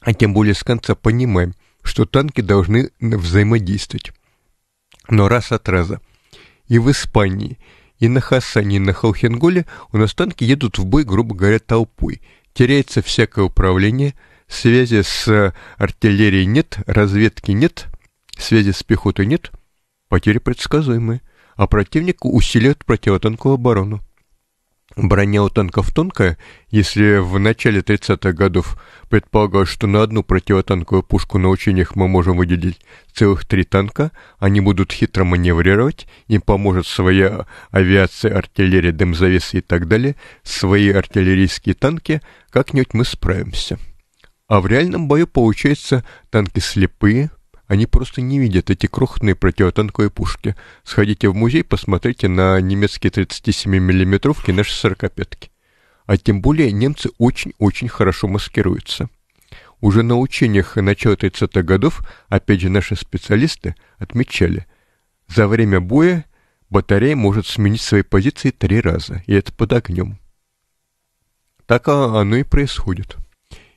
а тем более с конца, понимаем, что танки должны взаимодействовать. Но раз от раза. И в Испании, и на Хасане, и на Холхенголе у нас танки едут в бой, грубо говоря, толпой – теряется всякое управление, связи с артиллерией нет, разведки нет, связи с пехотой нет, потери предсказуемы, а противник усиливает противотанковую оборону. Броня у танков тонкая. Если в начале 30-х годов предполагалось, что на одну противотанковую пушку на учениях мы можем выделить целых три танка, они будут хитро маневрировать, им поможет своя авиация, артиллерия, дымзавесы и так далее, свои артиллерийские танки, как-нибудь мы справимся. А в реальном бою, получается, танки слепые, они просто не видят эти крохотные противотанковые пушки. Сходите в музей, посмотрите на немецкие 37 миллиметровки и наши 45-ки. А тем более немцы очень-очень хорошо маскируются. Уже на учениях начала 30-х годов, опять же, наши специалисты отмечали, за время боя батарея может сменить свои позиции три раза, и это под огнем. Так оно и происходит.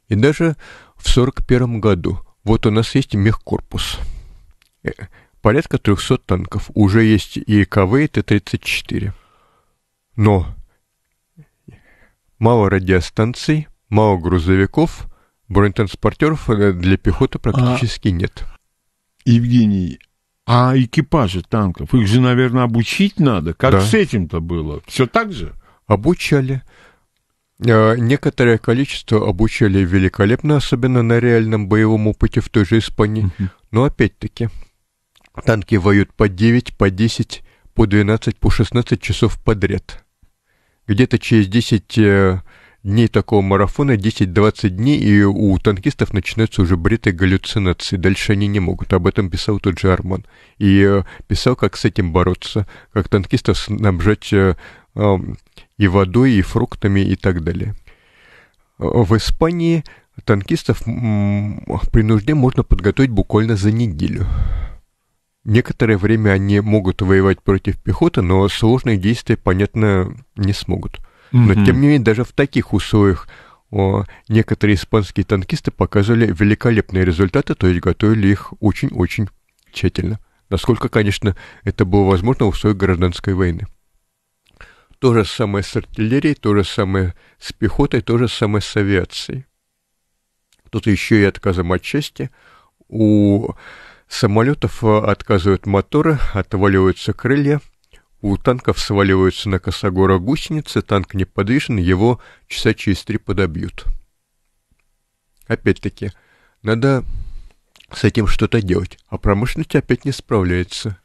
И даже в 41 году вот у нас есть мехкорпус. Э, порядка 300 танков. Уже есть и КВ, и Т-34. Но мало радиостанций, мало грузовиков, бронетранспортеров э, для пехоты а практически а, нет. Евгений, а экипажи танков, их же, наверное, обучить надо. Как да. с этим-то было? Все так же? Обучали. Э, некоторое количество обучали великолепно, особенно на реальном боевом опыте в той же Испании. Но опять-таки, танки воюют по 9, по 10, по 12, по 16 часов подряд. Где-то через 10 э, дней такого марафона, 10-20 дней, и у танкистов начинаются уже бреты галлюцинации. Дальше они не могут. Об этом писал тот же Арман. И э, писал, как с этим бороться, как танкистов снабжать и водой, и фруктами, и так далее. В Испании танкистов при нужде можно подготовить буквально за неделю. Некоторое время они могут воевать против пехоты, но сложные действия, понятно, не смогут. Но, тем не менее, даже в таких условиях о, некоторые испанские танкисты показывали великолепные результаты, то есть готовили их очень-очень тщательно. Насколько, конечно, это было возможно в условиях гражданской войны. То же самое с артиллерией, то же самое с пехотой, то же самое с авиацией. Тут еще и отказом от части. У самолетов э, отказывают моторы, отваливаются крылья. У танков сваливаются на косогора гусеницы, танк неподвижен, его часа через три подобьют. Опять-таки, надо с этим что-то делать, а промышленность опять не справляется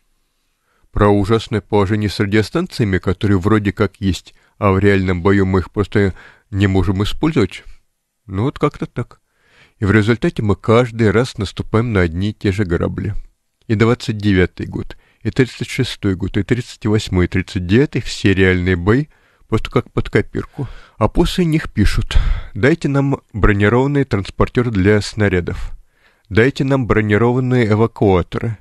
про ужасное положение с радиостанциями, которые вроде как есть, а в реальном бою мы их просто не можем использовать. Ну вот как-то так. И в результате мы каждый раз наступаем на одни и те же грабли. И 29-й год, и 36-й год, и 38-й, и 39-й все реальные бои просто как под копирку. А после них пишут «Дайте нам бронированный транспортер для снарядов». Дайте нам бронированные эвакуаторы.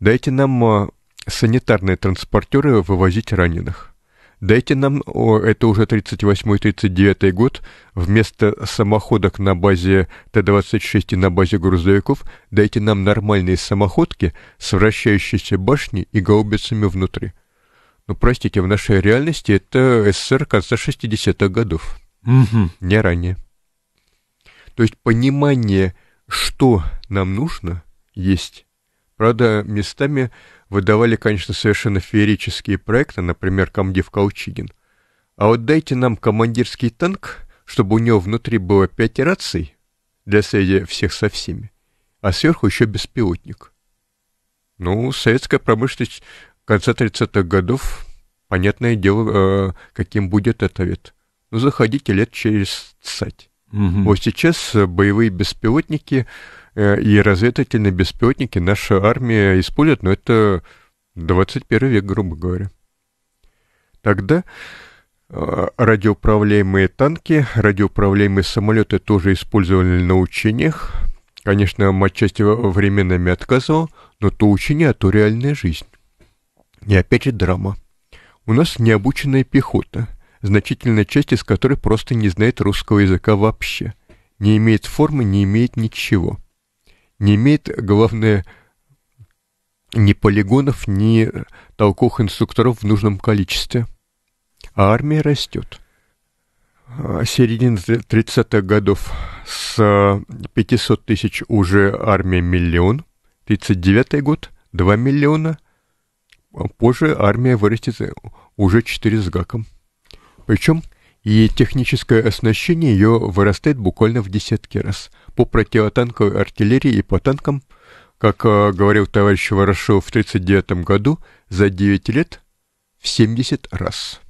Дайте нам а, санитарные транспортеры вывозить раненых. Дайте нам, о, это уже 38-39 год, вместо самоходок на базе Т-26 и на базе грузовиков, дайте нам нормальные самоходки с вращающейся башней и гаубицами внутри. Ну, простите, в нашей реальности это СССР конца 60-х годов. Угу. Не ранее. То есть понимание, что нам нужно, есть. Правда, местами выдавали, конечно, совершенно феерические проекты, например, комдив Калчигин. А вот дайте нам командирский танк, чтобы у него внутри было пять раций для связи всех со всеми, а сверху еще беспилотник. Ну, советская промышленность конца 30-х годов, понятное дело, э, каким будет ответ. Ну, заходите лет через цать. Угу. Вот сейчас э, боевые беспилотники Э, и разведывательные беспилотники наша армия использует, но это 21 век, грубо говоря. Тогда э, радиоуправляемые танки, радиоуправляемые самолеты тоже использовали на учениях. Конечно, отчасти временами отказывал, но то учение, а то реальная жизнь. И опять же драма. У нас необученная пехота, значительная часть из которой просто не знает русского языка вообще. Не имеет формы, не имеет ничего не имеет, главное, ни полигонов, ни толковых инструкторов в нужном количестве. А армия растет. А середина 30-х годов с 500 тысяч уже армия миллион. 39-й год 2 миллиона. А позже армия вырастет уже 4 с гаком. Причем и техническое оснащение ее вырастает буквально в десятки раз по противотанковой артиллерии и по танкам, как э, говорил товарищ Ворошилов в 1939 году, за 9 лет в 70 раз.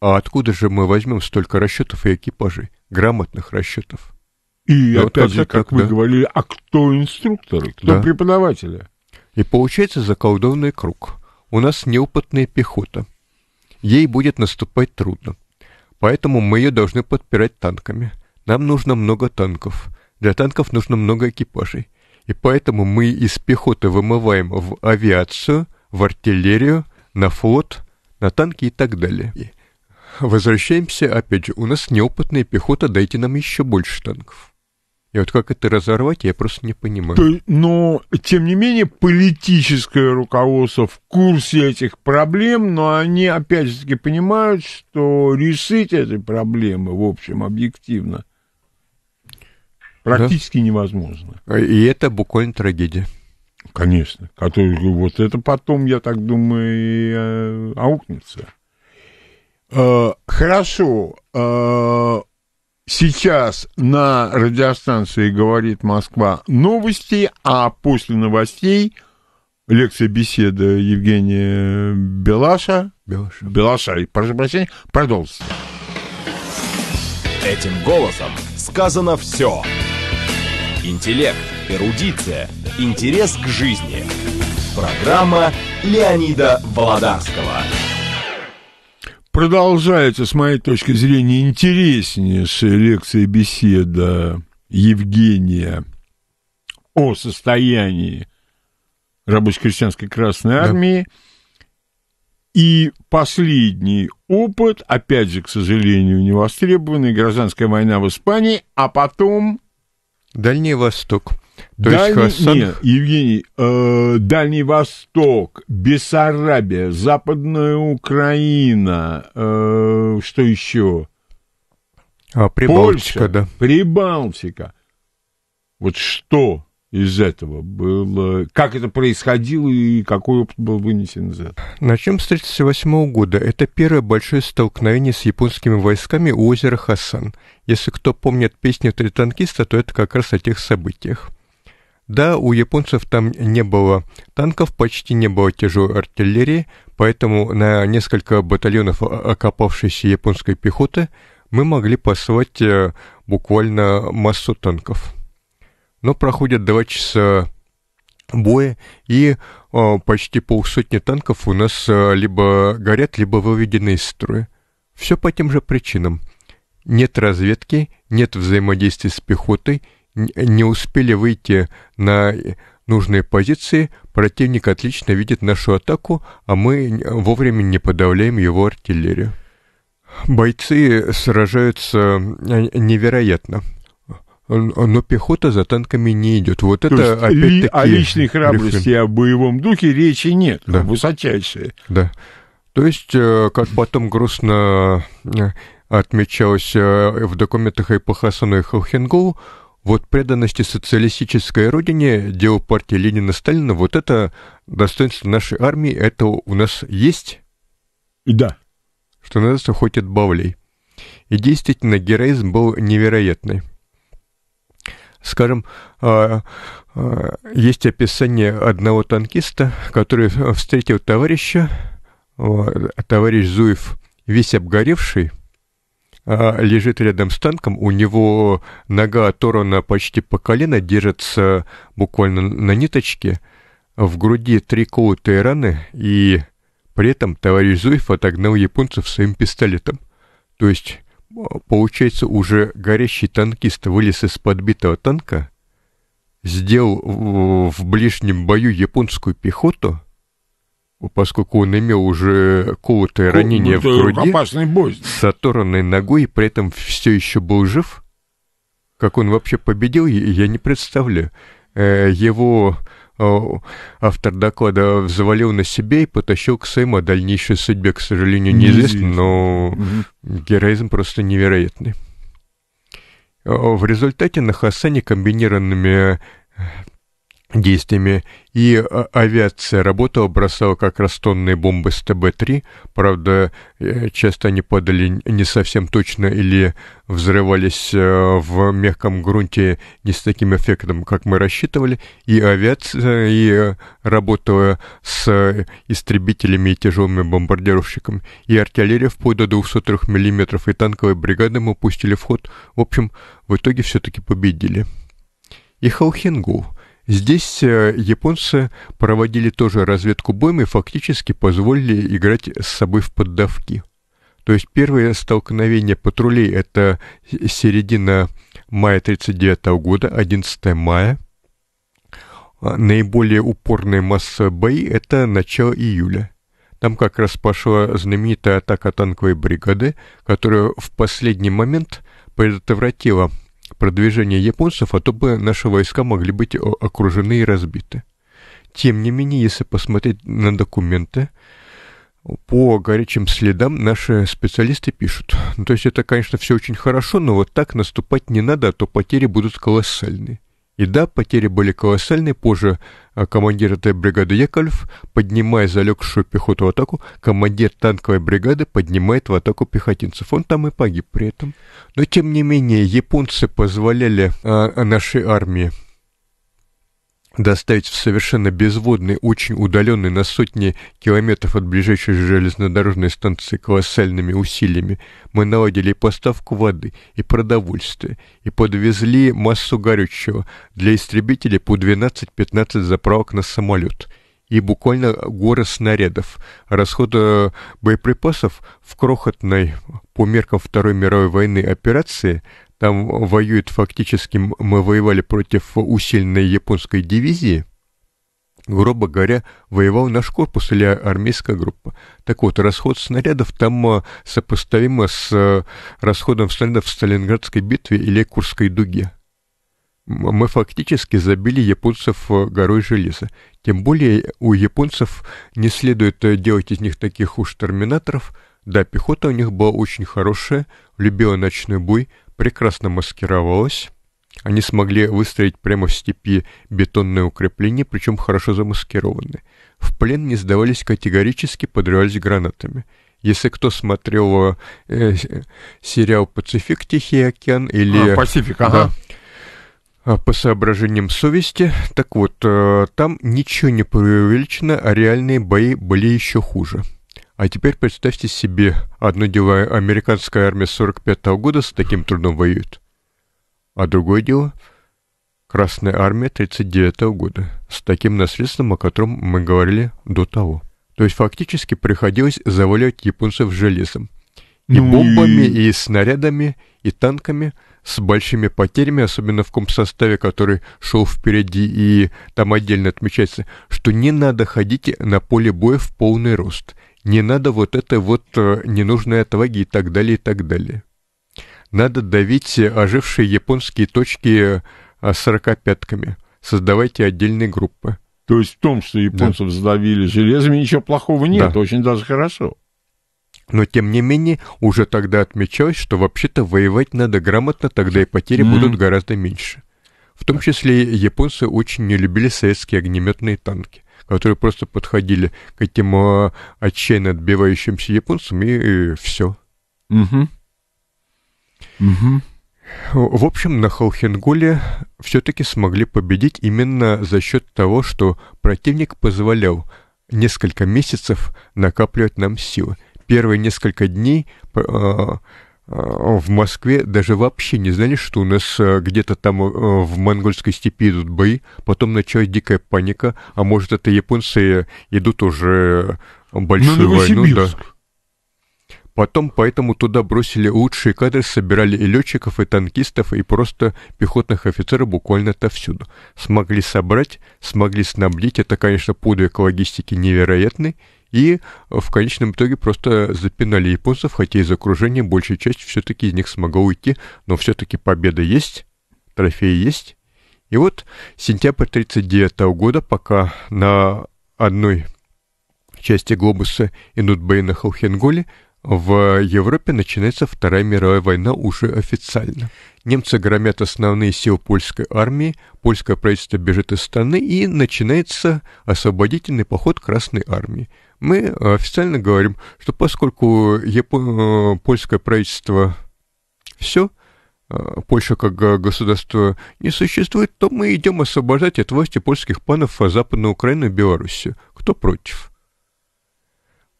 А откуда же мы возьмем столько расчетов и экипажей, грамотных расчетов? И Но опять же, как, как вы да. говорили, а кто инструкторы, кто да. преподаватели? И получается заколдованный круг. У нас неопытная пехота. Ей будет наступать трудно. Поэтому мы ее должны подпирать танками – нам нужно много танков. Для танков нужно много экипажей. И поэтому мы из пехоты вымываем в авиацию, в артиллерию, на флот, на танки и так далее. И возвращаемся, опять же, у нас неопытная пехота, дайте нам еще больше танков. И вот как это разорвать, я просто не понимаю. Но, тем не менее, политическое руководство в курсе этих проблем, но они, опять же таки, понимают, что решить эти проблемы, в общем, объективно – Практически да? невозможно. Э, и это буквально трагедия. Конечно. Который, вот это потом, я так думаю, и, э, аукнется. Э, хорошо. Э, сейчас на радиостанции «Говорит Москва» новости, а после новостей лекция беседа Евгения Белаша. Белаша. Белаша, прошу прощения, продолжится. Этим голосом сказано все. Все. Интеллект, эрудиция, интерес к жизни. Программа Леонида Володарского. Продолжается, с моей точки зрения, интереснейшая лекция беседа Евгения о состоянии рабоче-крестьянской Красной Армии. И последний опыт, опять же, к сожалению, не востребованный, гражданская война в Испании, а потом Дальний Восток. То Дальний, есть Хасан... Нет, Евгений, э, Дальний Восток, Бессарабия, Западная Украина, э, что еще? А, Прибалтика, Польша, да. Прибалтика. Вот что? из этого было? Как это происходило и какой опыт был вынесен из этого? Начнем с 1938 года. Это первое большое столкновение с японскими войсками у озера Хасан. Если кто помнит песню «Три танкиста», то это как раз о тех событиях. Да, у японцев там не было танков, почти не было тяжелой артиллерии, поэтому на несколько батальонов окопавшейся японской пехоты мы могли послать э, буквально массу танков но ну, проходят два часа боя, и э, почти полсотни танков у нас э, либо горят, либо выведены из строя. Все по тем же причинам. Нет разведки, нет взаимодействия с пехотой, не успели выйти на нужные позиции, противник отлично видит нашу атаку, а мы вовремя не подавляем его артиллерию. Бойцы сражаются а, невероятно но пехота за танками не идет. Вот То это опять-таки... о личной храбрости, и о боевом духе речи нет, да. высочайшая. Да. То есть, э, как потом грустно э, отмечалось э, в документах и Хасану и Холхенгоу, вот преданности социалистической родине, дело партии Ленина-Сталина, вот это достоинство нашей армии, это у нас есть? И да. Что называется, хоть отбавлей. И действительно, героизм был невероятный. Скажем, а, а, есть описание одного танкиста, который встретил товарища, товарищ Зуев весь обгоревший, а, лежит рядом с танком, у него нога оторвана почти по колено, держится буквально на ниточке, в груди три колотые раны, и при этом товарищ Зуев отогнал японцев своим пистолетом. То есть получается, уже горящий танкист вылез из подбитого танка, сделал в, ближнем бою японскую пехоту, поскольку он имел уже колотое Ко ранение в ну, груди, бой. с оторванной ногой, и при этом все еще был жив. Как он вообще победил, я не представляю. Э, его Э, автор доклада взвалил на себе и потащил к Сэму. О а дальнейшей судьбе, к сожалению, неизвестно, но угу. героизм просто невероятный. Э, в результате на Хасане комбинированными действиями, и а, авиация работала, бросала как раз тонные бомбы с ТБ-3, правда, э, часто они падали не совсем точно или взрывались э, в мягком грунте не с таким эффектом, как мы рассчитывали, и авиация и э, работала с истребителями и тяжелыми бомбардировщиками, и артиллерия вплоть до 203 мм, и танковые бригады мы пустили в ход. В общем, в итоге все-таки победили. И Халхингу — Здесь э, японцы проводили тоже разведку боем и фактически позволили играть с собой в поддавки. То есть первое столкновение патрулей – это середина мая 1939 года, 11 мая. А наиболее упорная масса бои – это начало июля. Там как раз пошла знаменитая атака танковой бригады, которая в последний момент предотвратила – продвижение японцев, а то бы наши войска могли быть окружены и разбиты. Тем не менее, если посмотреть на документы, по горячим следам наши специалисты пишут. Ну, то есть это, конечно, все очень хорошо, но вот так наступать не надо, а то потери будут колоссальные. И да, потери были колоссальны. Позже э, командир этой бригады Яковлев, поднимая залегшую пехоту в атаку, командир танковой бригады поднимает в атаку пехотинцев. Он там и погиб при этом. Но тем не менее, японцы позволяли а, нашей армии доставить в совершенно безводный, очень удаленный на сотни километров от ближайшей железнодорожной станции колоссальными усилиями, мы наладили поставку воды, и продовольствия, и подвезли массу горючего для истребителей по 12-15 заправок на самолет и буквально горы снарядов. Расходы э, боеприпасов в крохотной, по меркам Второй мировой войны, операции там воюет фактически, мы воевали против усиленной японской дивизии. Грубо говоря, воевал наш корпус или армейская группа. Так вот, расход снарядов там а, сопоставимо а, с э, расходом снарядов в Сталинградской битве или Курской дуге. Мы фактически забили японцев э, горой железа. Тем более э, у японцев не следует делать из них таких уж терминаторов. Да, пехота у них была очень хорошая, любила ночной бой – прекрасно маскировалась. Они смогли выстроить прямо в степи бетонное укрепление, причем хорошо замаскированные. В плен не сдавались категорически, подрывались гранатами. Если кто смотрел э, сериал «Пацифик. Тихий океан» или... А, «Пацифик», ага. Да, по соображениям совести. Так вот, э, там ничего не преувеличено, а реальные бои были еще хуже. А теперь представьте себе, одно дело, американская армия 45-го года с таким трудом воюет, а другое дело, Красная армия 39-го года, с таким наследством, о котором мы говорили до того. То есть фактически приходилось заваливать японцев железом. Ну и бомбами, и... снарядами, и танками, с большими потерями, особенно в комсоставе, который шел впереди, и там отдельно отмечается, что не надо ходить на поле боя в полный рост – не надо вот это вот э, ненужной отваги и так далее, и так далее. Надо давить ожившие японские точки э, сорокопятками. Создавайте отдельные группы. То есть в том, что японцев да. сдавили железами, ничего плохого нет, да. очень даже хорошо. Но, тем не менее, уже тогда отмечалось, что вообще-то воевать надо грамотно, тогда и потери mm. -hmm. будут гораздо меньше. В том числе японцы очень не любили советские огнеметные танки которые просто подходили к этим а, отчаянно отбивающимся японцам, и все. Угу. Угу. В общем, на Холхенголе все-таки смогли победить именно за счет того, что противник позволял несколько месяцев накапливать нам силы. Первые несколько дней а, Э, в Москве даже вообще не знали, что у нас э, где-то там э, в монгольской степи идут бои, потом началась дикая паника, а может это японцы идут уже большую ну, войну, да. Потом поэтому туда бросили лучшие кадры, собирали и летчиков, и танкистов, и просто пехотных офицеров буквально отовсюду. Смогли собрать, смогли снабдить. Это, конечно, подвиг логистики невероятный и э, в конечном итоге просто запинали японцев, хотя из окружения большая часть все-таки из них смогла уйти, но все-таки победа есть, трофей есть. И вот сентябрь 1939 года, пока на одной части глобуса Инутбей на Холхенголе, в Европе начинается Вторая мировая война уже официально. Немцы громят основные силы польской армии, польское правительство бежит из страны и начинается освободительный поход Красной армии – мы официально говорим, что поскольку Япон... Э, польское правительство все, э, Польша как э, государство не существует, то мы идем освобождать от власти польских панов а Западную Украину и Белоруссию. Кто против?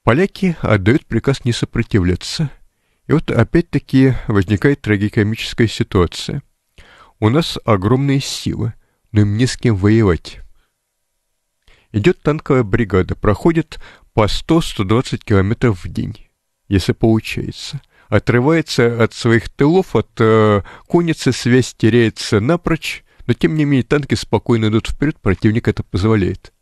Поляки отдают приказ не сопротивляться. И вот опять-таки возникает трагикомическая ситуация. У нас огромные силы, но им не с кем воевать. Идет танковая бригада, проходит по 100-120 километров в день, если получается. Отрывается от своих тылов, от э, конницы, связь теряется напрочь, но тем не менее танки спокойно идут вперед, противник это позволяет.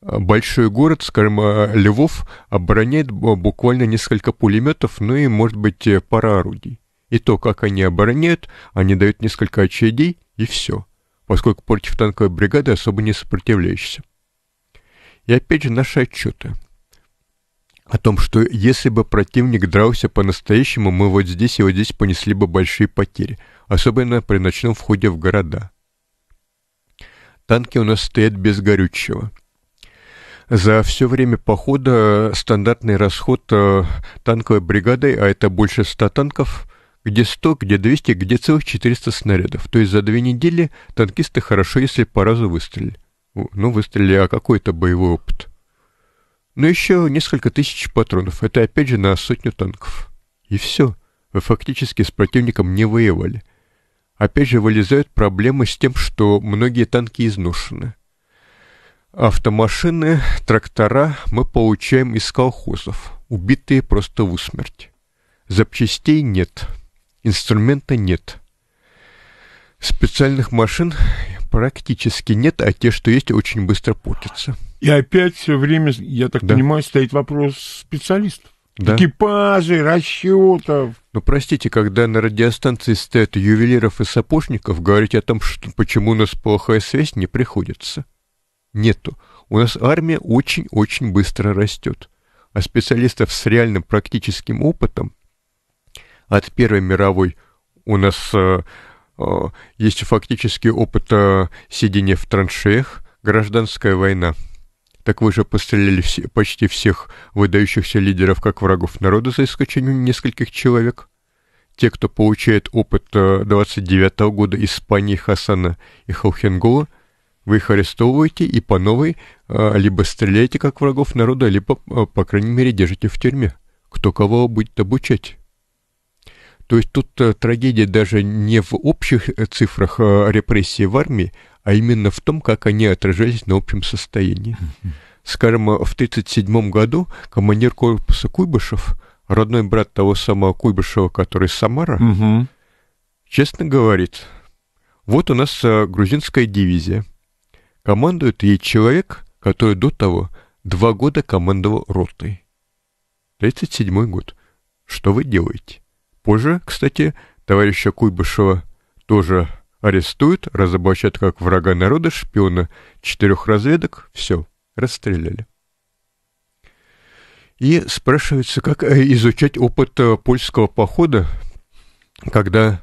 А большой город, скажем, э, Львов, обороняет буквально несколько пулеметов, ну и, может быть, э, пара орудий. И то, как они обороняют, они дают несколько очередей, и все, поскольку против танковой бригады особо не сопротивляешься. И опять же наши отчеты о том, что если бы противник дрался по-настоящему, мы вот здесь и вот здесь понесли бы большие потери, особенно при ночном входе в города. Танки у нас стоят без горючего. За все время похода стандартный расход э, танковой бригады, а это больше 100 танков, где 100, где 200, где целых 400 снарядов. То есть за две недели танкисты хорошо, если по разу выстрелили. Ну, выстрели, а какой-то боевой опыт? Ну, еще несколько тысяч патронов. Это опять же на сотню танков. И все. Вы фактически с противником не воевали. Опять же вылезают проблемы с тем, что многие танки изношены. Автомашины, трактора мы получаем из колхозов, убитые просто в усмерть. Запчастей нет, инструмента нет. Специальных машин практически нет, а те, что есть, очень быстро портятся. И опять все время, я так да. понимаю, стоит вопрос специалистов. Да. Экипажи, расчетов. Ну, простите, когда на радиостанции стоят ювелиров и сапожников, говорить о том, что, почему у нас плохая связь, не приходится. Нету. У нас армия очень-очень быстро растет. А специалистов с реальным практическим опытом от Первой мировой у нас э, Э, есть фактически опыт э, сидения в траншеях, гражданская война. Так вы же постреляли все, почти всех выдающихся лидеров как врагов народа, за исключением нескольких человек. Те, кто получает опыт 29 э, -го года Испании Хасана и Хаухенгола, вы их арестовываете и по новой либо стреляете как врагов народа, либо, по крайней мере, держите в тюрьме. Кто кого будет обучать? То есть тут э, трагедия даже не в общих э, цифрах э, репрессий в армии, а именно в том, как они отражались на общем состоянии. Скажем, в 1937 году командир корпуса Куйбышев, родной брат того самого Куйбышева, который из Самара, угу. честно говорит, вот у нас грузинская дивизия. Командует ей человек, который до того два года командовал ротой. 1937 год. Что вы делаете? Позже, кстати, товарища Куйбышева тоже арестуют, разоблачат как врага народа, шпиона четырех разведок, все, расстреляли. И спрашивается, как э, изучать опыт э, польского похода, когда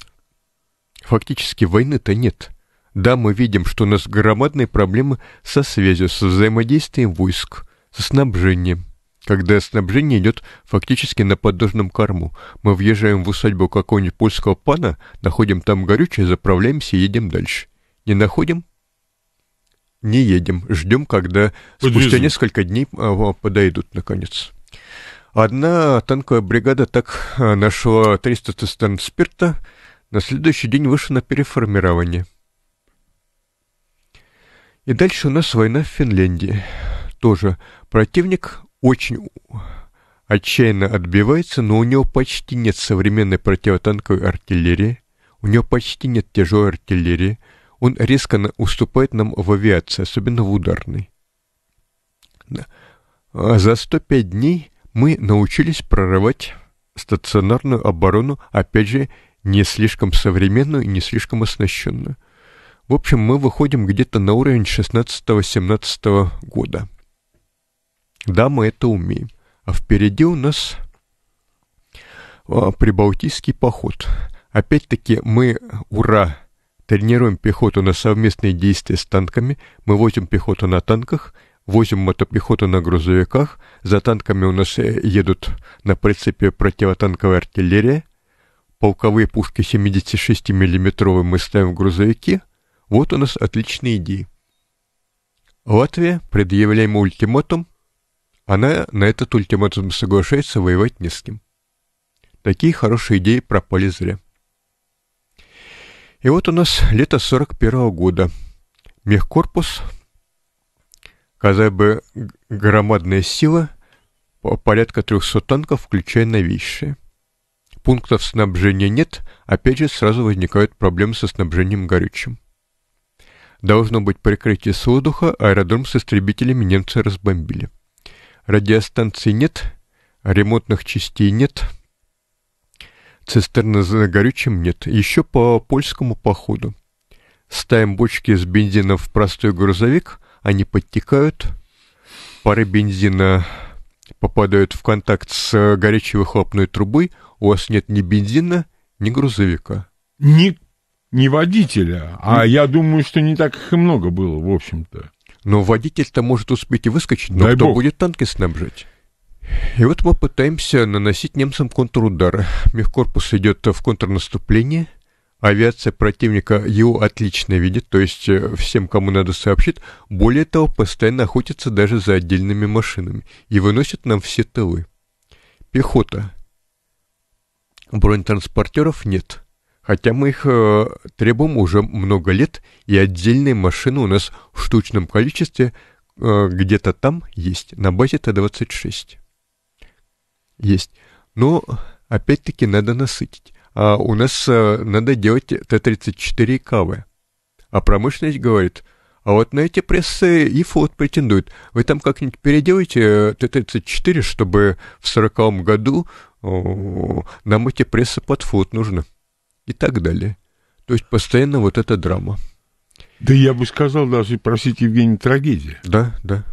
фактически войны-то нет. Да, мы видим, что у нас громадные проблемы со связью, со взаимодействием войск, со снабжением – когда снабжение идет фактически на поддожном корму. Мы въезжаем в усадьбу какого-нибудь польского пана, находим там горючее, заправляемся и едем дальше. Не находим? Не едем. Ждем, когда Подвезу. спустя несколько дней а, а, подойдут, наконец. Одна танковая бригада так а, нашла 300 цистерн спирта, на следующий день вышла на переформирование. И дальше у нас война в Финляндии. Тоже противник очень отчаянно отбивается, но у него почти нет современной противотанковой артиллерии, у него почти нет тяжелой артиллерии, он резко на уступает нам в авиации, особенно в ударной. А за 105 дней мы научились прорывать стационарную оборону, опять же, не слишком современную и не слишком оснащенную. В общем, мы выходим где-то на уровень 16-17 года. Да, мы это умеем. А впереди у нас а, прибалтийский поход. Опять-таки мы, ура, тренируем пехоту на совместные действия с танками, мы возим пехоту на танках, возим мотопехоту на грузовиках, за танками у нас э, едут на прицепе противотанковая артиллерия, полковые пушки 76 миллиметровые мы ставим в грузовики. Вот у нас отличные идеи. Латвия, предъявляемый ультиматум, она на этот ультиматум соглашается воевать не с кем. Такие хорошие идеи пропали зря. И вот у нас лето 41 -го года. Мехкорпус, казалось бы, громадная сила, порядка 300 танков, включая новейшие. Пунктов снабжения нет, опять же сразу возникают проблемы со снабжением горючим. Должно быть прикрытие с воздуха, аэродром с истребителями немцы разбомбили радиостанций нет, ремонтных частей нет, цистерны с горючим нет. Еще по польскому походу. Ставим бочки с бензина в простой грузовик, они подтекают, пары бензина попадают в контакт с горячей выхлопной трубой, у вас нет ни бензина, ни грузовика. Ни не водителя, а я думаю, что не так их и много было, в общем-то. Но водитель-то может успеть и выскочить, но Дай кто бог. будет танки снабжать? И вот мы пытаемся наносить немцам контрудар. Мехкорпус идет в контрнаступление. Авиация противника его отлично видит, то есть э, всем, кому надо сообщит. Более того, постоянно охотится даже за отдельными машинами и выносит нам все тылы. Пехота. Бронетранспортеров нет хотя мы их э, требуем уже много лет, и отдельные машины у нас в штучном количестве э, где-то там есть, на базе Т-26. Есть. Но, опять-таки, надо насытить. А у нас э, надо делать Т-34 и КВ. А промышленность говорит, а вот на эти прессы и флот претендует. Вы там как-нибудь переделайте э, Т-34, чтобы в 40 году о, нам эти прессы под флот нужны и так далее. То есть постоянно вот эта драма. Да я бы сказал даже, простите, Евгений, трагедия. Да, да.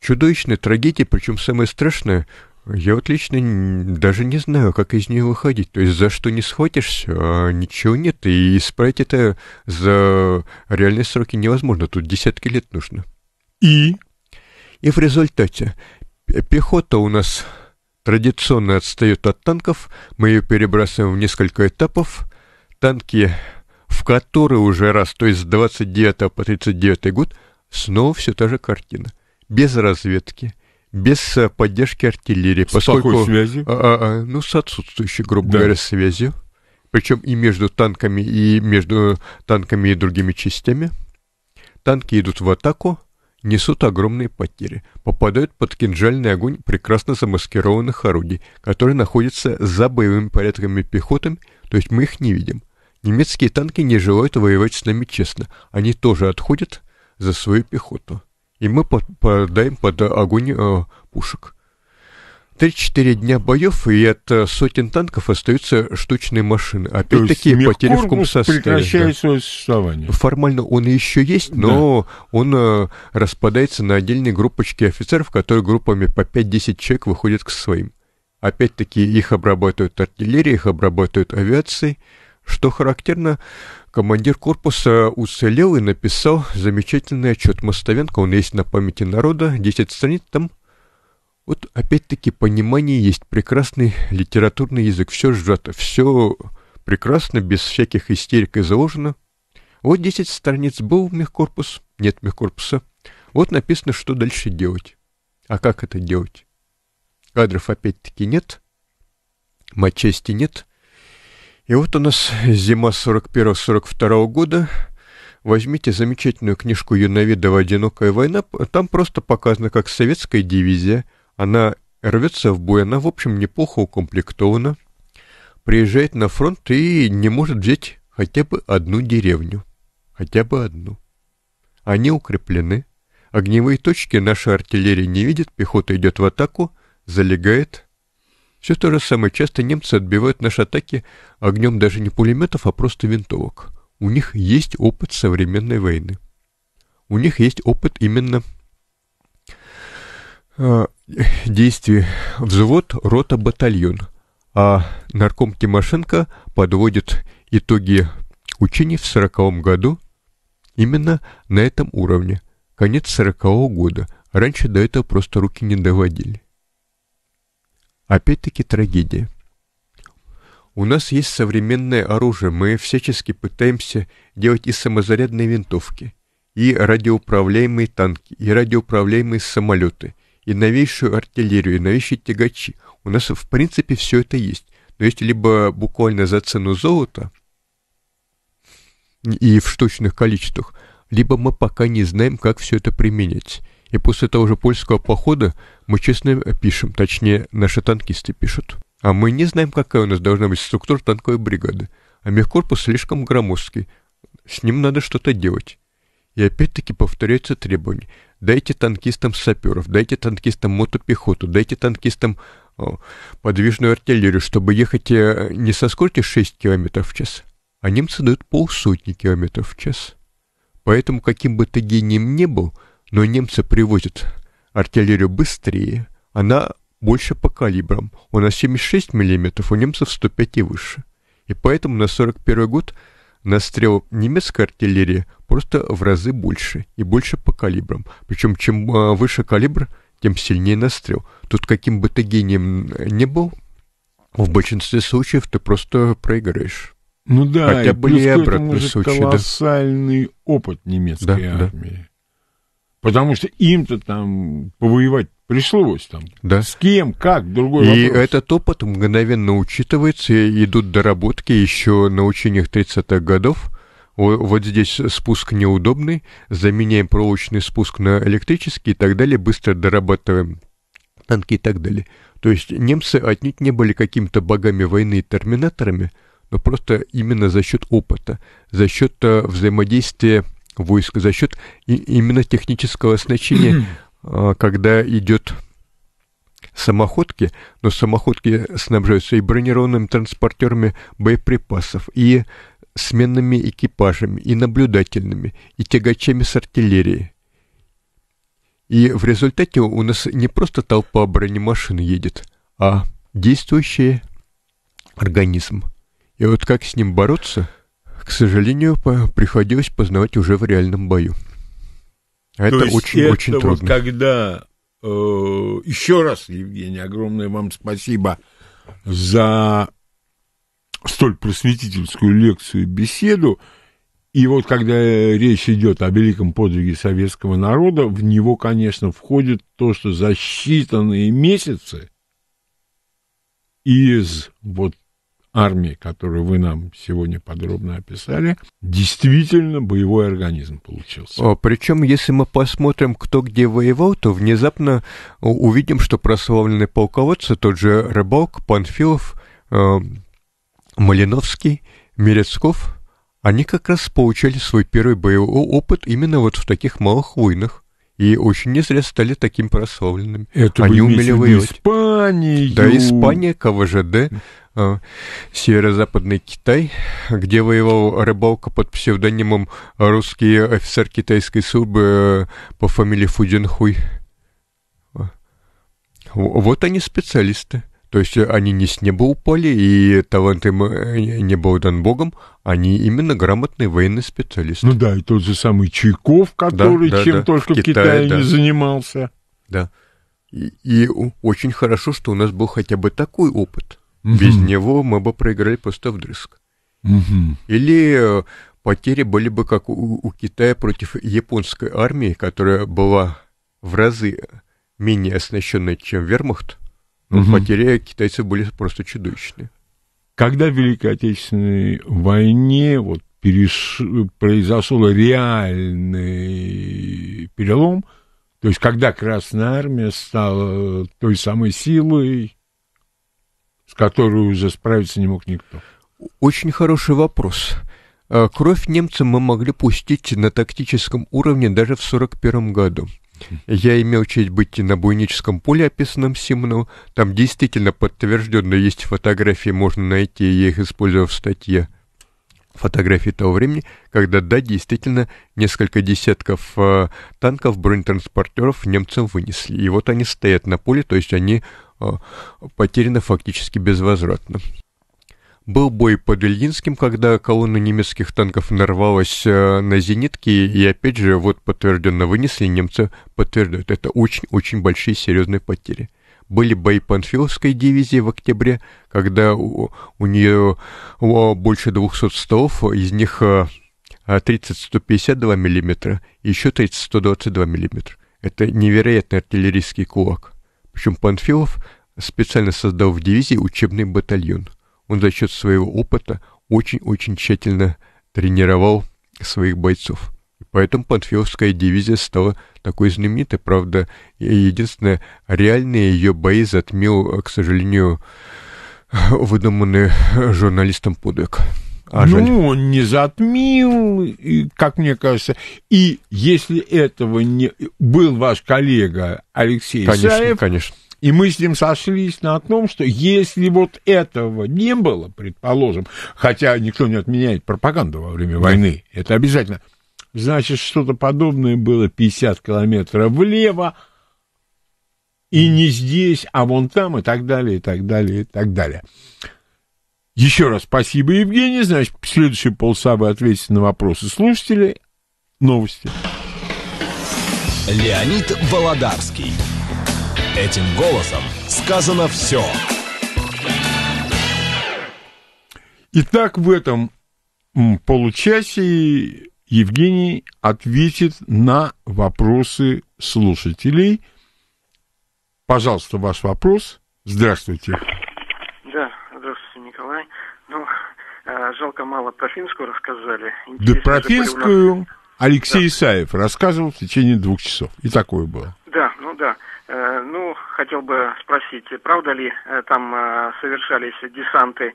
Чудовищная трагедия, причем самое страшное, я вот лично даже не знаю, как из нее выходить. То есть за что не схватишься, а ничего нет. И исправить это за реальные сроки невозможно. Тут десятки лет нужно. И? И в результате пехота у нас традиционно отстает от танков. Мы ее перебрасываем в несколько этапов танки, в которые уже раз, то есть с 29 по 39 год, снова все та же картина. Без разведки, без э, поддержки артиллерии. С поскольку, какой связью? А, а, а, ну, с отсутствующей, грубо да. говоря, связью. Причем и между танками, и между танками и другими частями. Танки идут в атаку, несут огромные потери, попадают под кинжальный огонь прекрасно замаскированных орудий, которые находятся за боевыми порядками пехоты, то есть мы их не видим. Немецкие танки не желают воевать с нами честно. Они тоже отходят за свою пехоту. И мы попадаем под огонь э, пушек. Три-четыре дня боев, и от э, сотен танков остаются штучные машины. Опять-таки потери в комсоставе. прекращает да. свое существование. Формально он еще есть, но да. он э, распадается на отдельные группочки офицеров, которые группами по 5-10 человек выходят к своим. Опять-таки их обрабатывают артиллерии, их обрабатывают авиацией. Что характерно, командир корпуса уцелел и написал замечательный отчет Мостовенко. Он есть на памяти народа, 10 страниц там. Вот опять-таки понимание есть прекрасный литературный язык. Все сжато, все прекрасно, без всяких истерик и заложено. Вот 10 страниц был мехкорпус, нет мехкорпуса. Вот написано, что дальше делать. А как это делать? Кадров опять-таки нет, матчасти нет, и вот у нас зима 41-42 года. Возьмите замечательную книжку Юновидова «Одинокая война». Там просто показано, как советская дивизия, она рвется в бой, она, в общем, неплохо укомплектована, приезжает на фронт и не может взять хотя бы одну деревню. Хотя бы одну. Они укреплены. Огневые точки наша артиллерия не видит, пехота идет в атаку, залегает, все то же самое часто немцы отбивают наши атаки огнем даже не пулеметов, а просто винтовок. У них есть опыт современной войны. У них есть опыт именно э, действий взвод, рота, батальон. А нарком Тимошенко подводит итоги учений в 40 году именно на этом уровне. Конец 40 -го года. Раньше до этого просто руки не доводили. Опять-таки трагедия. У нас есть современное оружие, мы всячески пытаемся делать и самозарядные винтовки, и радиоуправляемые танки, и радиоуправляемые самолеты, и новейшую артиллерию, и новейшие тягачи. У нас в принципе все это есть. Но есть либо буквально за цену золота и в штучных количествах, либо мы пока не знаем, как все это применять. И после того же польского похода мы честно пишем, точнее, наши танкисты пишут. А мы не знаем, какая у нас должна быть структура танковой бригады. А мехкорпус слишком громоздкий. С ним надо что-то делать. И опять-таки повторяются требования. Дайте танкистам саперов, дайте танкистам мотопехоту, дайте танкистам о, подвижную артиллерию, чтобы ехать э, не со скоростью 6 км в час, а немцы дают полсотни километров в час. Поэтому каким бы ты гением ни был – но немцы привозят артиллерию быстрее, она больше по калибрам. У нас 76 мм, у немцев 105 и выше. И поэтому на 41 год настрел немецкой артиллерии просто в разы больше и больше по калибрам. Причем чем а, выше калибр, тем сильнее настрел. Тут каким бы ты гением не был, в большинстве случаев ты просто проиграешь. Ну да, Хотя и были и обратные случаи. Колоссальный да. опыт немецкой да, армии. Да. Потому что им-то там повоевать пришлось там. Да. С кем, как, другой и вопрос. И этот опыт мгновенно учитывается, идут доработки еще на учениях 30-х годов. Вот здесь спуск неудобный, заменяем проволочный спуск на электрический и так далее, быстро дорабатываем танки и так далее. То есть немцы отнюдь не были какими-то богами войны и терминаторами, но просто именно за счет опыта, за счет э, взаимодействия войск за счет именно технического оснащения, (clears throat) а, когда идет самоходки, но самоходки снабжаются и бронированными транспортерами боеприпасов, и сменными экипажами, и наблюдательными, и тягачами с артиллерией. И в результате у нас не просто толпа бронемашин едет, а действующий организм. И вот как с ним бороться – к сожалению, по приходилось познавать уже в реальном бою. А это очень-очень очень трудно. Вот когда э, еще раз, Евгений, огромное вам спасибо за столь просветительскую лекцию и беседу. И вот когда речь идет о великом подвиге советского народа, в него, конечно, входит то, что за считанные месяцы из вот армии, которую вы нам сегодня подробно описали, действительно боевой организм получился. Причем, если мы посмотрим, кто где воевал, то внезапно э, увидим, что прославленные полководцы, тот же Рыбалк, Панфилов, э, Малиновский, Мерецков, они как раз получали свой первый боевой опыт именно вот в таких малых войнах. И очень не зря стали таким прославленными. Это Они умели воевать. Испанию. Да, Испания, КВЖД. Э, северо-западный Китай, где воевал рыбалка под псевдонимом русский офицер китайской службы э, по фамилии Фудинхуй. Э, вот они специалисты. То есть они не с неба упали, и талант им не был дан богом, они именно грамотные военные специалисты. Ну да, и тот же самый Чайков, который да, да, чем да. только в Китае, Китае да. не занимался. Да. И, и очень хорошо, что у нас был хотя бы такой опыт. Угу. Без него мы бы проиграли просто вдрызг. Угу. Или э, потери были бы как у, у Китая против японской армии, которая была в разы менее оснащенной, чем вермахт. Но угу. потери китайцев были просто чудовищные. Когда в Великой Отечественной войне вот, переш... произошел реальный перелом, то есть когда Красная Армия стала той самой силой, с которой уже справиться не мог никто? Очень хороший вопрос. А, кровь немцам мы могли пустить на тактическом уровне даже в 1941 году. Я имел честь быть на Буйническом поле, описанном Симоновым. Там действительно подтвержденно есть фотографии, можно найти, я их использовал в статье фотографии того времени, когда, да, действительно, несколько десятков э, танков, бронетранспортеров немцам вынесли. И вот они стоят на поле, то есть они Э, потеряно фактически безвозвратно. Был бой под Ильинским, когда колонна немецких танков нарвалась э, на зенитки, и опять же, вот подтвержденно вынесли, немцы подтверждают, это очень-очень большие серьезные потери. Были бои Панфиловской дивизии в октябре, когда у, у нее больше 200 столов, из них 30-152 мм, еще 30-122 мм. Это невероятный артиллерийский кулак. Причем Панфилов специально создал в дивизии учебный батальон. Он за счет своего опыта очень-очень тщательно тренировал своих бойцов. поэтому Панфиловская дивизия стала такой знаменитой. Правда, единственное, реальные ее бои затмил, к сожалению, выдуманный журналистом подвиг. А жаль. ну, он не затмил, как мне кажется. И если этого не... Был ваш коллега Алексей конечно, Саев, конечно. И мы с ним сошлись на том, что если вот этого не было, предположим, хотя никто не отменяет пропаганду во время войны, это обязательно, значит, что-то подобное было 50 километров влево, и не здесь, а вон там, и так далее, и так далее, и так далее. Еще раз спасибо, Евгений. Значит, следующие полчаса вы ответите на вопросы слушателей. Новости. Леонид Володарский. Этим голосом сказано все. Итак, в этом получасе Евгений ответит на вопросы слушателей. Пожалуйста, ваш вопрос. Здравствуйте. Здравствуйте. Николай. Ну, э, жалко, мало про финскую рассказали. Интересно, да про финскую нас... Алексей да. Исаев рассказывал в течение двух часов. И такое было. Да, ну да. Э, ну, хотел бы спросить, правда ли э, там совершались десанты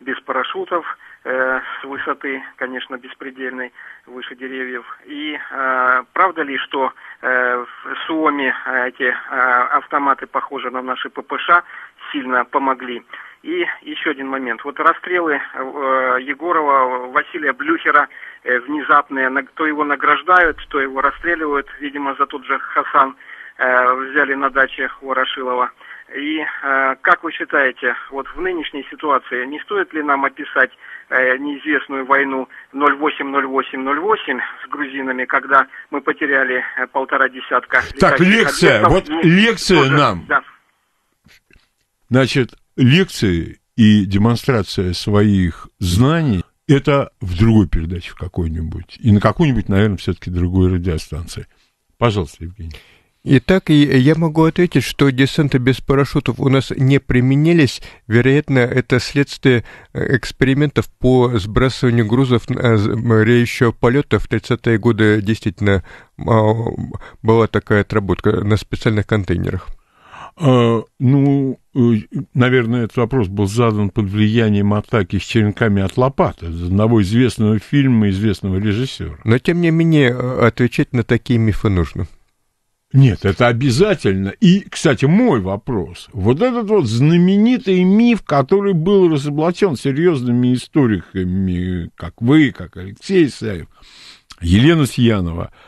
без парашютов, с высоты, конечно, беспредельной, выше деревьев. И правда ли, что в Суоме эти автоматы, похожие на наши ППШ, сильно помогли? И еще один момент. Вот расстрелы э, Егорова, Василия Блюхера э, внезапные, на, то его награждают, то его расстреливают, видимо, за тот же Хасан э, взяли на даче Ворошилова. И э, как вы считаете, вот в нынешней ситуации не стоит ли нам описать э, неизвестную войну 080808 с грузинами, когда мы потеряли э, полтора десятка... Так, лекция, объектов, вот лекция тоже, нам. Да. Значит, лекции и демонстрация своих знаний – это в другой передаче в какой-нибудь. И на какую нибудь наверное, все-таки другой радиостанции. Пожалуйста, Евгений. Итак, я могу ответить, что десанты без парашютов у нас не применились. Вероятно, это следствие э, экспериментов по сбрасыванию грузов э, реющего полета. В 30-е годы действительно а, была такая отработка на специальных контейнерах. А, ну, э, наверное, этот вопрос был задан под влиянием атаки с черенками от лопаты, одного известного фильма, известного режиссера. Но, тем не менее, э, отвечать на такие мифы нужно. Нет, это обязательно. И, кстати, мой вопрос. Вот этот вот знаменитый миф, который был разоблачен серьезными историками, как вы, как Алексей Исаев, Елена Сьянова –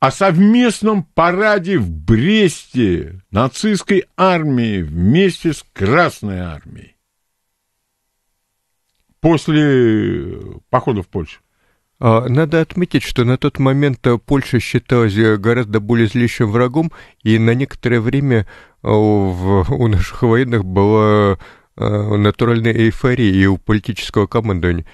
о совместном параде в Бресте нацистской армии вместе с Красной армией после похода в Польшу. А, надо отметить, что на тот момент э, Польша считалась э, гораздо более злейшим врагом, и на некоторое время э, у наших военных была натуральная эйфория и у политического командования.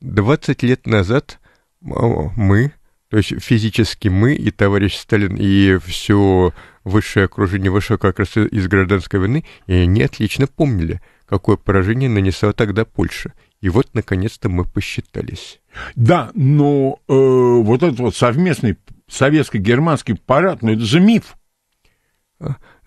20 лет назад мы то есть физически мы и товарищ Сталин, и все высшее окружение вышло как раз из гражданской войны, и они отлично помнили, какое поражение нанесла тогда Польша. И вот, наконец-то, мы посчитались. Да, но э, вот этот вот совместный советско-германский парад, ну это же миф.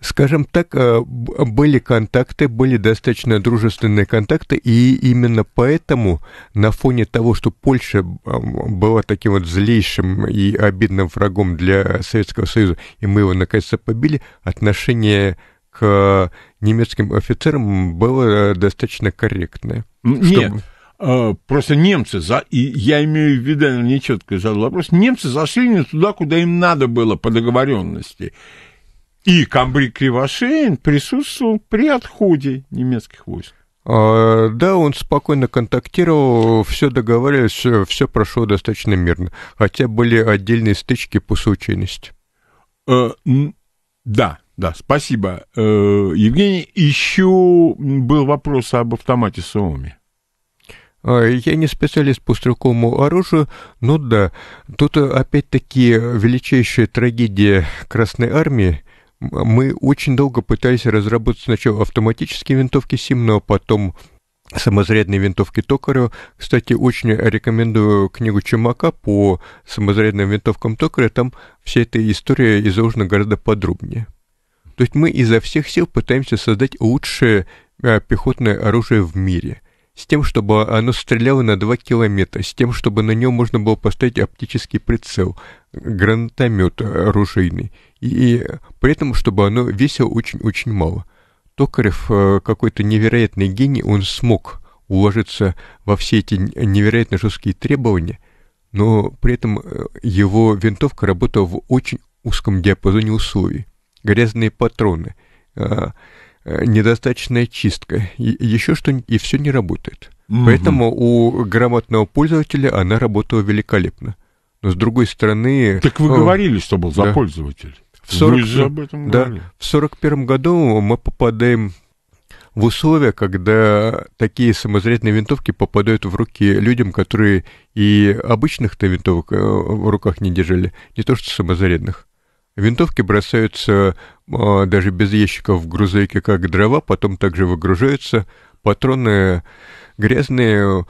Скажем так, а, были контакты, были достаточно дружественные контакты, и именно поэтому на фоне того, что Польша а, была таким вот злейшим и обидным врагом для Советского Союза, и мы его наконец-то побили, отношение к немецким офицерам было а, достаточно корректное. Нет, чтобы просто немцы, за, я имею в виду, я нечетко задал вопрос, немцы зашли не туда, куда им надо было по договоренности. И Камбрик Кривошеин присутствовал при отходе немецких войск. А, да, он спокойно контактировал, все договаривались, все прошло достаточно мирно, хотя были отдельные стычки по случайности. Э, да, да, спасибо. Э, Евгений, еще был вопрос об автомате Саоми. А, я не специалист по стрелковому оружию, но да, тут опять-таки величайшая трагедия Красной Армии, мы очень долго пытались разработать сначала автоматические винтовки Симно, потом самозарядные винтовки Токарева. Кстати, очень рекомендую книгу Чумака по самозарядным винтовкам Токарева. Там вся эта история изложена гораздо подробнее. То есть мы изо всех сил пытаемся создать лучшее а, пехотное оружие в мире с тем, чтобы оно стреляло на 2 километра, с тем, чтобы на нем можно было поставить оптический прицел, гранатомет оружейный, и при этом, чтобы оно весило очень-очень мало. Токарев э, какой-то невероятный гений, он смог уложиться во все эти невероятно жесткие требования, но при этом э, его винтовка работала в очень узком диапазоне условий. Грязные патроны э, – Э, недостаточная чистка, еще что и все не работает. Угу. Поэтому у грамотного пользователя она работала великолепно. Но с другой стороны... Так вы о, э, говорили, что был за да. пользователь. В 40, вы же об этом да, говорили. В 1941 году мы попадаем в условия, когда такие самозарядные винтовки попадают в руки людям, которые и обычных-то винтовок э, в руках не держали, не то что самозарядных. Винтовки бросаются э, даже без ящиков в грузовике, как дрова, потом также выгружаются. Патроны грязные,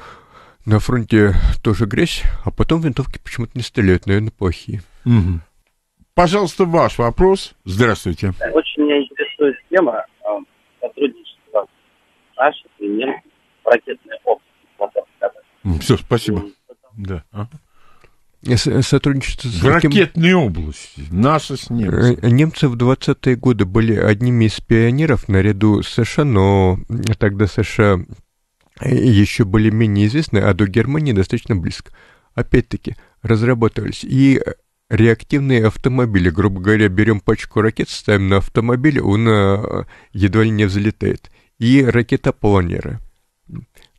на фронте тоже грязь, а потом винтовки почему-то не стреляют, наверное, плохие. Угу. Пожалуйста, ваш вопрос. Здравствуйте. Очень меня интересует тема а, сотрудничества наших и немцев ракетной области. Все, спасибо. И, потом... Да. Ага сотрудничество с... В ракетной области. Наши с немцами. Э, немцы в 20-е годы были одними из пионеров наряду с США, но тогда США э, еще были менее известны, а до Германии достаточно близко. Опять-таки, разрабатывались и реактивные автомобили. Грубо говоря, берем пачку ракет, ставим на автомобиль, он э, едва ли не взлетает. И ракетопланеры.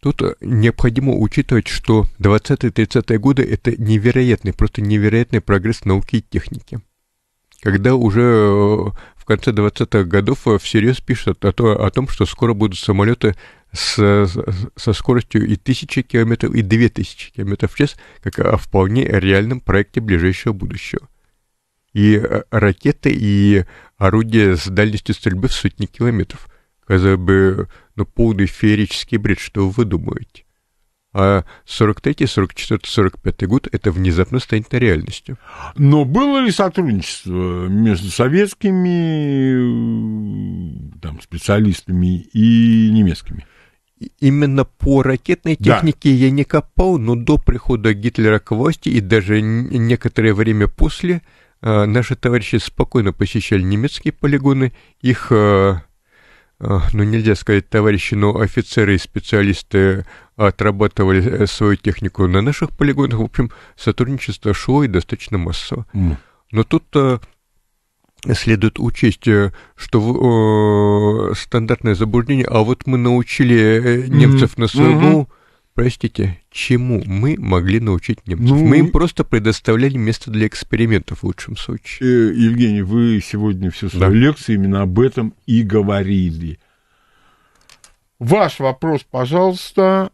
Тут э, необходимо учитывать, что 20-30-е годы – это невероятный, просто невероятный прогресс науки и техники. Когда уже э, в конце 20-х годов э, всерьез пишут о, то, о том, что скоро будут самолеты с, со скоростью и 1000 км, и 2000 км в час, как о вполне реальном проекте ближайшего будущего. И ракеты, и орудия с дальностью стрельбы в сотни километров. Казалось бы, но полный бред, что вы думаете? А 43, 44, 45 год это внезапно станет реальностью. Но было ли сотрудничество между советскими э, там, специалистами и немецкими? Именно по ракетной технике да. я не копал, но до прихода Гитлера к власти и даже некоторое время после э, наши товарищи спокойно посещали немецкие полигоны, их э, а, ну, нельзя сказать, товарищи, но офицеры и специалисты отрабатывали э, свою технику на наших полигонах. В общем, сотрудничество шло и достаточно массово. Mm. Но тут э, следует учесть, э, что э, стандартное заблуждение, а вот мы научили немцев mm-hmm. на свою mm-hmm. Простите, чему мы могли научить немцев? Ну, мы им просто предоставляли место для экспериментов в лучшем случае. Э, Евгений, вы сегодня всю свою да. лекцию именно об этом и говорили. Ваш вопрос, пожалуйста.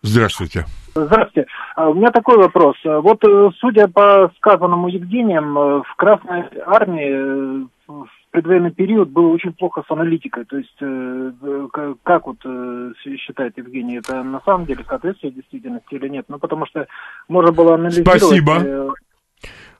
Здравствуйте. Здравствуйте. А у меня такой вопрос. А вот, э, судя по сказанному Евгением, э, в Красной Армии предвоенный период было очень плохо с аналитикой. То есть, э, как, э, как вот э, считает Евгений, это на самом деле соответствие действительности или нет? Ну, потому что можно было анализировать... Спасибо. Э,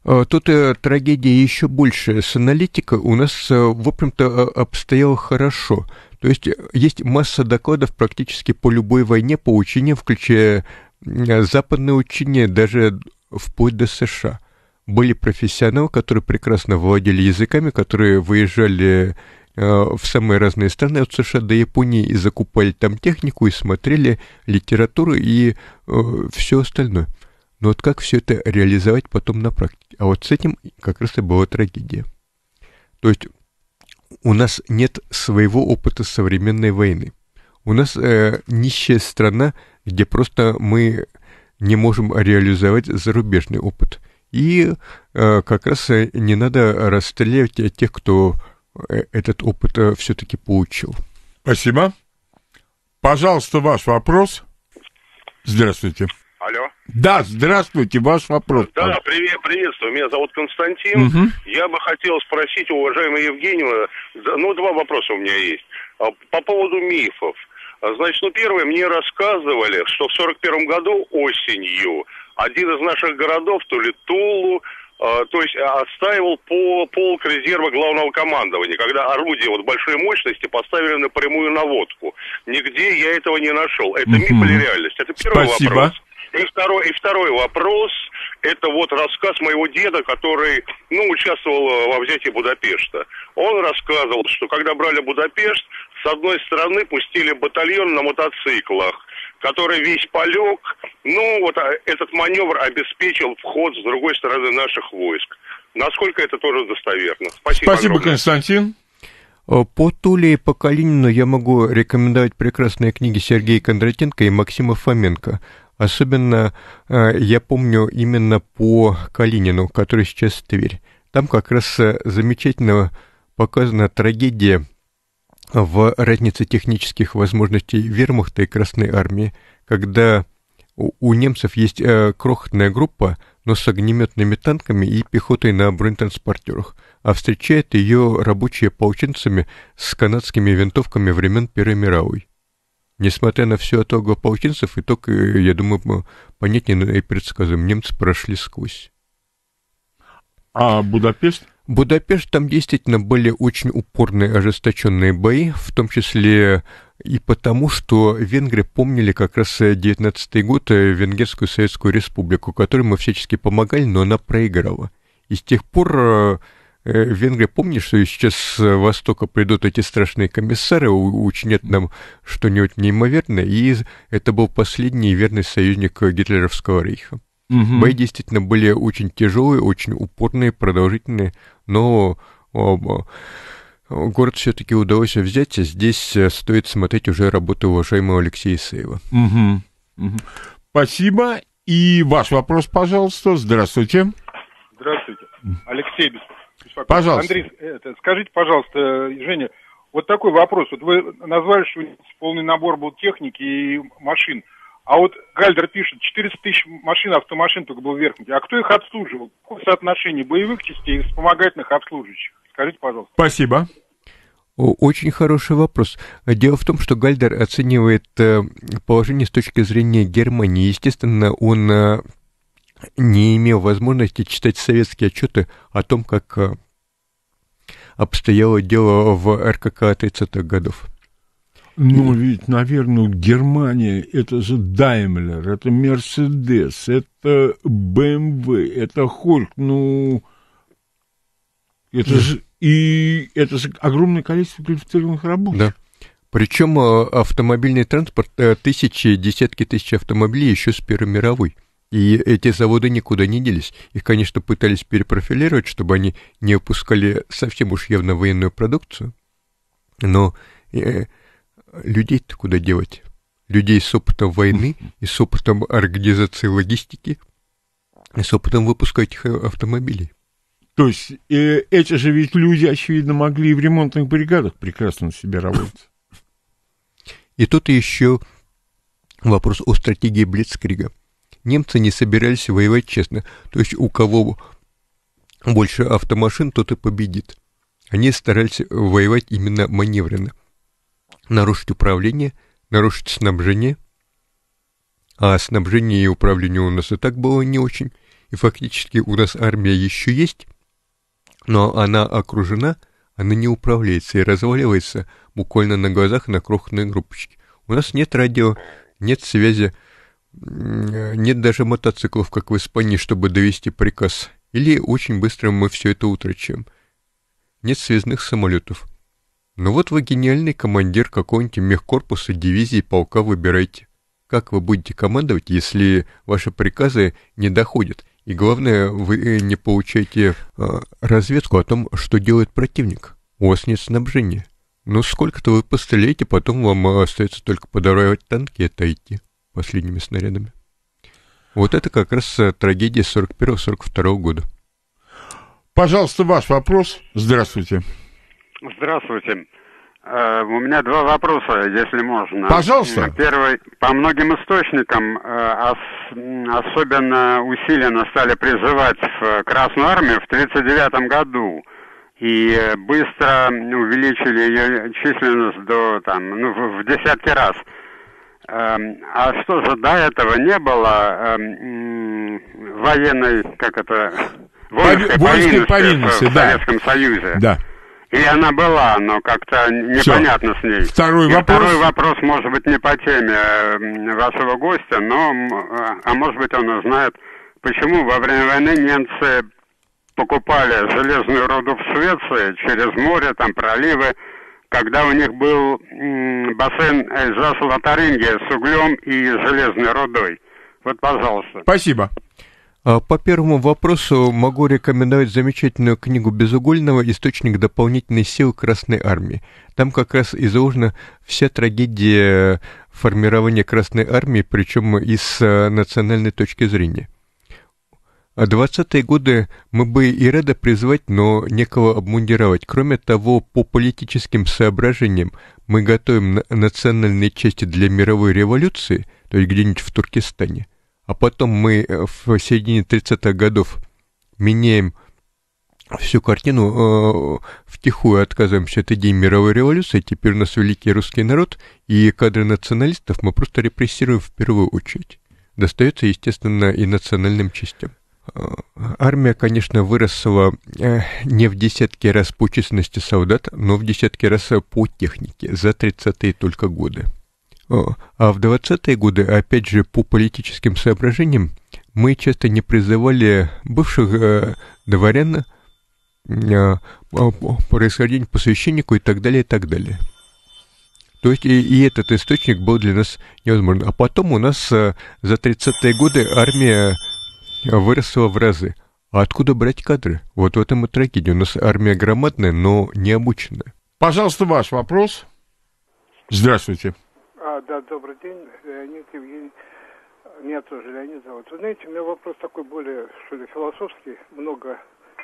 э, тут трагедия еще больше. С аналитикой у нас, в общем-то, обстояло хорошо. То есть есть масса докладов практически по любой войне, по учениям, включая западные учения, даже вплоть до США были профессионалы, которые прекрасно владели языками, которые выезжали э, в самые разные страны, от США до Японии, и закупали там технику, и смотрели литературу и э, все остальное. Но вот как все это реализовать потом на практике? А вот с этим как раз и была трагедия. То есть у нас нет своего опыта современной войны. У нас э, нищая страна, где просто мы не можем реализовать зарубежный опыт – и э, как раз э, не надо расстрелять тех, кто э, этот опыт все-таки получил. Спасибо. Пожалуйста, ваш вопрос. Здравствуйте. Алло. Да, здравствуйте, ваш вопрос. Да, пожалуйста. привет, приветствую. Меня зовут Константин. Угу. Я бы хотел спросить у уважаемого Евгеньева, ну, два вопроса у меня есть. А, по поводу мифов. Значит, ну, первое, мне рассказывали, что в 41 году осенью один из наших городов, то ли Тулу, э, то есть э, отстаивал по полк резерва главного командования, когда орудия вот большой мощности поставили на прямую наводку. Нигде я этого не нашел. Это миф или реальность? Это первый Спасибо. вопрос. И второй, и второй вопрос, это вот рассказ моего деда, который, ну, участвовал э, во взятии Будапешта. Он рассказывал, что когда брали Будапешт, с одной стороны пустили батальон на мотоциклах, который весь полег. Ну, вот а, этот маневр обеспечил вход с другой стороны наших войск. Насколько это тоже достоверно? Спасибо, Спасибо Константин. Э, по Туле и по Калинину я могу рекомендовать прекрасные книги Сергея Кондратенко и Максима Фоменко. Особенно э, я помню именно по Калинину, который сейчас Тверь. Там как раз э, замечательно показана трагедия в разнице технических возможностей вермахта и Красной Армии, когда у немцев есть э, крохотная группа, но с огнеметными танками и пехотой на бронетранспортерах, а встречает ее рабочие полченцами с канадскими винтовками времен Первой мировой. Несмотря на все от ого полченцев, итог, э, я думаю, понятен и предсказуем. Немцы прошли сквозь. А Будапешт? Будапешт там действительно были очень упорные, ожесточенные бои, в том числе и потому, что венгры помнили как раз 19 э, год э, Венгерскую Советскую Республику, которой мы всячески помогали, но она проиграла. И с тех пор э, венгры помнили, что сейчас с Востока придут эти страшные комиссары, учинят нам что-нибудь неимоверное, и это был последний верный союзник Гитлеровского рейха. Угу. Бои действительно были очень тяжелые, очень упорные, продолжительные, но а, а, город все-таки удалось взять. Здесь э, стоит смотреть уже работу уважаемого Алексея Исаева. Угу. Угу. Спасибо. И ваш вопрос, пожалуйста. Здравствуйте. Здравствуйте. Алексей Беспокоев. Пожалуйста. Андрей, э, это, скажите, пожалуйста, э, Женя, вот такой вопрос. Вот вы назвали, что полный набор был техники и машин – а вот Гальдер пишет, 400 тысяч машин, автомашин только был верхний. А кто их обслуживал? Какое соотношение боевых частей и вспомогательных обслуживающих? Скажите, пожалуйста. Спасибо. Очень хороший вопрос. Дело в том, что Гальдер оценивает э, положение с точки зрения Германии. Естественно, он э, не имел возможности читать советские отчеты о том, как э, обстояло дело в РКК 30-х годов. Ну, ведь, наверное, Германия – это же Даймлер, это Мерседес, это БМВ, это Хольк, ну... Это же, и это же огромное количество квалифицированных рабочих. Да. Причем э, автомобильный транспорт, э, тысячи, десятки тысяч автомобилей еще с Первой мировой. И эти заводы никуда не делись. Их, конечно, пытались перепрофилировать, чтобы они не выпускали совсем уж явно военную продукцию. Но э, людей-то куда девать? Людей с опытом войны и с опытом организации логистики и с опытом выпуска этих э, автомобилей. То есть э, эти же ведь люди, очевидно, могли и в ремонтных бригадах прекрасно на себе работать. И тут еще вопрос о стратегии Блицкрига. Немцы не собирались воевать честно. То есть у кого больше автомашин, тот и победит. Они старались воевать именно маневренно нарушить управление, нарушить снабжение. А снабжение и управление у нас и так было не очень, и фактически у нас армия еще есть, но она окружена, она не управляется и разваливается буквально на глазах на крохотной группочке. У нас нет радио, нет связи, нет даже мотоциклов, как в Испании, чтобы довести приказ. Или очень быстро мы все это утрачиваем. Нет связных самолетов. Ну вот вы гениальный командир какого-нибудь мехкорпуса, дивизии, полка выбираете. Как вы будете командовать, если ваши приказы не доходят? И главное, вы не получаете э, разведку о том, что делает противник. У вас нет снабжения. Ну, сколько-то вы постреляете, потом вам остается только подорвать танки и отойти последними снарядами. Вот это как раз э, трагедия 41-42 года. Пожалуйста, ваш вопрос. Здравствуйте. Здравствуйте. Э, у меня два вопроса, если можно. Пожалуйста. Первый. По многим источникам э, особенно усиленно стали призывать в э, Красную Армию в 1939 году. И быстро увеличили ее численность до, там, ну, в, десятки раз. Эм, а что же до этого не было эм, военной, как это, воинской повинности, повинности в, в да. Советском Союзе? Да. Или она была, но как-то непонятно Всё. с ней. Второй И вопрос. Второй вопрос, может быть, не по теме эм, вашего гостя, но, а, а может быть, он узнает, почему во время войны немцы покупали железную руду в Швеции через море, там проливы, когда у них был бассейн Эльзас-Лотарингия с углем и железной рудой. Вот, пожалуйста. Спасибо. А, по первому вопросу могу рекомендовать замечательную книгу Безугольного «Источник дополнительной силы Красной Армии». Там как раз изложена вся трагедия формирования Красной Армии, причем и с а, национальной точки зрения. 20-е а годы мы бы и рады призвать, но некого обмундировать. Кроме того, по политическим соображениям мы готовим национальные части для мировой революции, то есть где-нибудь в Туркестане а потом мы э, в середине 30-х годов меняем всю картину, э, втихую отказываемся от идеи мировой революции, теперь у нас великий русский народ, и кадры националистов мы просто репрессируем в первую очередь. Достается, естественно, и национальным частям. Э, армия, конечно, выросла э, не в десятки раз по численности солдат, но в десятки раз по технике за 30-е только годы. Э, а в 20-е годы, опять же, по политическим соображениям, мы часто не призывали бывших э, дворян э, а, происхождение по священнику и так далее, и так далее. То есть и, и этот источник был для нас невозможен. А потом у нас э, за 30-е годы армия выросла в разы. А откуда брать кадры? Вот в этом и трагедия. У нас армия громадная, но не обученная. Пожалуйста, ваш вопрос. Здравствуйте. А, да, добрый день, Леонид Евгений. Меня тоже Леонид зовут. Вы знаете, у меня вопрос такой более, что ли, философский. Много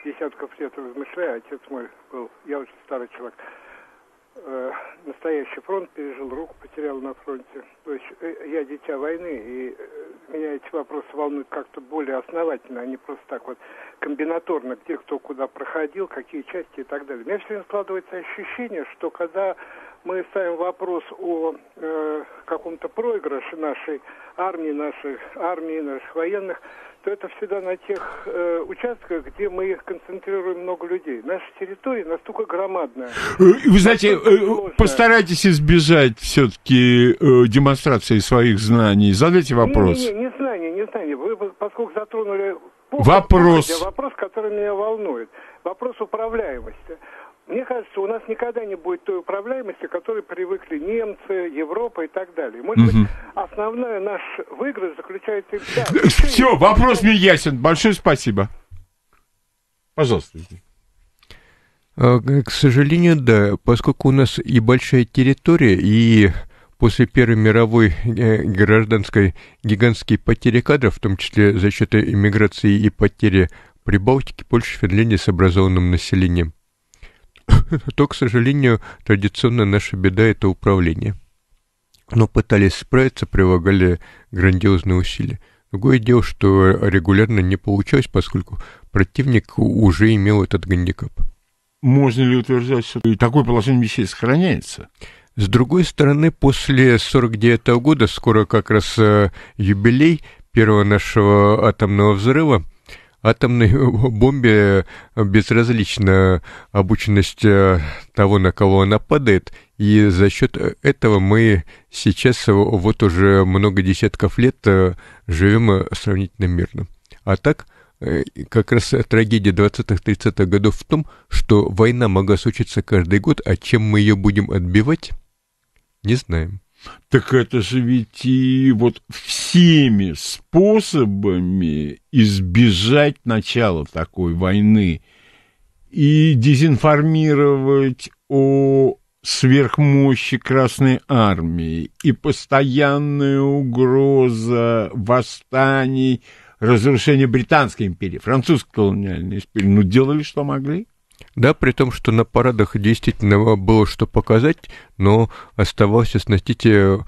десятков лет размышляю. Отец мой был, я очень старый человек. Э, настоящий фронт пережил, руку потерял на фронте. То есть э, я дитя войны, и э, меня эти вопросы волнуют как-то более основательно, а не просто так вот комбинаторно, где кто куда проходил, какие части и так далее. У меня все время складывается ощущение, что когда мы ставим вопрос о э, каком-то проигрыше нашей армии, наших армии, наших военных, то это всегда на тех э, участках, где мы их концентрируем много людей. Наша территория настолько громадная. Э, вы знаете, э, э, постарайтесь избежать все-таки э, демонстрации своих знаний. Задайте вопрос. Не, не, не знания, не знания. Вы, поскольку затронули Вопрос. Вопрос, который меня волнует. Вопрос управляемости. Мне кажется, у нас никогда не будет той управляемости, к которой привыкли немцы, Европа и так далее. Может угу. быть, основной наш выигрыш заключается в... (laughs) Да, Все, вопрос мне ясен. Большое спасибо. Пожалуйста. А, к сожалению, да, поскольку у нас и большая территория, и после Первой мировой э, гражданской гигантские потери кадров, в том числе за счет иммиграции и потери Прибалтики, Польши, Финляндии с образованным населением то, к сожалению, традиционная наша беда – это управление. Но пытались справиться, прилагали грандиозные усилия. Другое дело, что регулярно не получалось, поскольку противник уже имел этот гандикап. Можно ли утверждать, что такое положение вещей сохраняется? С другой стороны, после 49 -го года, скоро как раз э, юбилей первого нашего атомного взрыва – атомной (laughs) бомбе э, безразлична обученность э, того, на кого она падает, и за счет э, этого мы сейчас вот уже много десятков лет живем сравнительно мирно. А так, как раз трагедия 20-30-х годов в том, что война могла случиться каждый год, а чем мы ее будем отбивать, не знаем. Так это же ведь и вот все всеми способами избежать начала такой войны и дезинформировать о сверхмощи Красной Армии и постоянная угроза восстаний, разрушения Британской империи, французской колониальной империи. Ну, делали, что могли. Да, при том, что на парадах действительно было что показать, но оставался, сносите, э,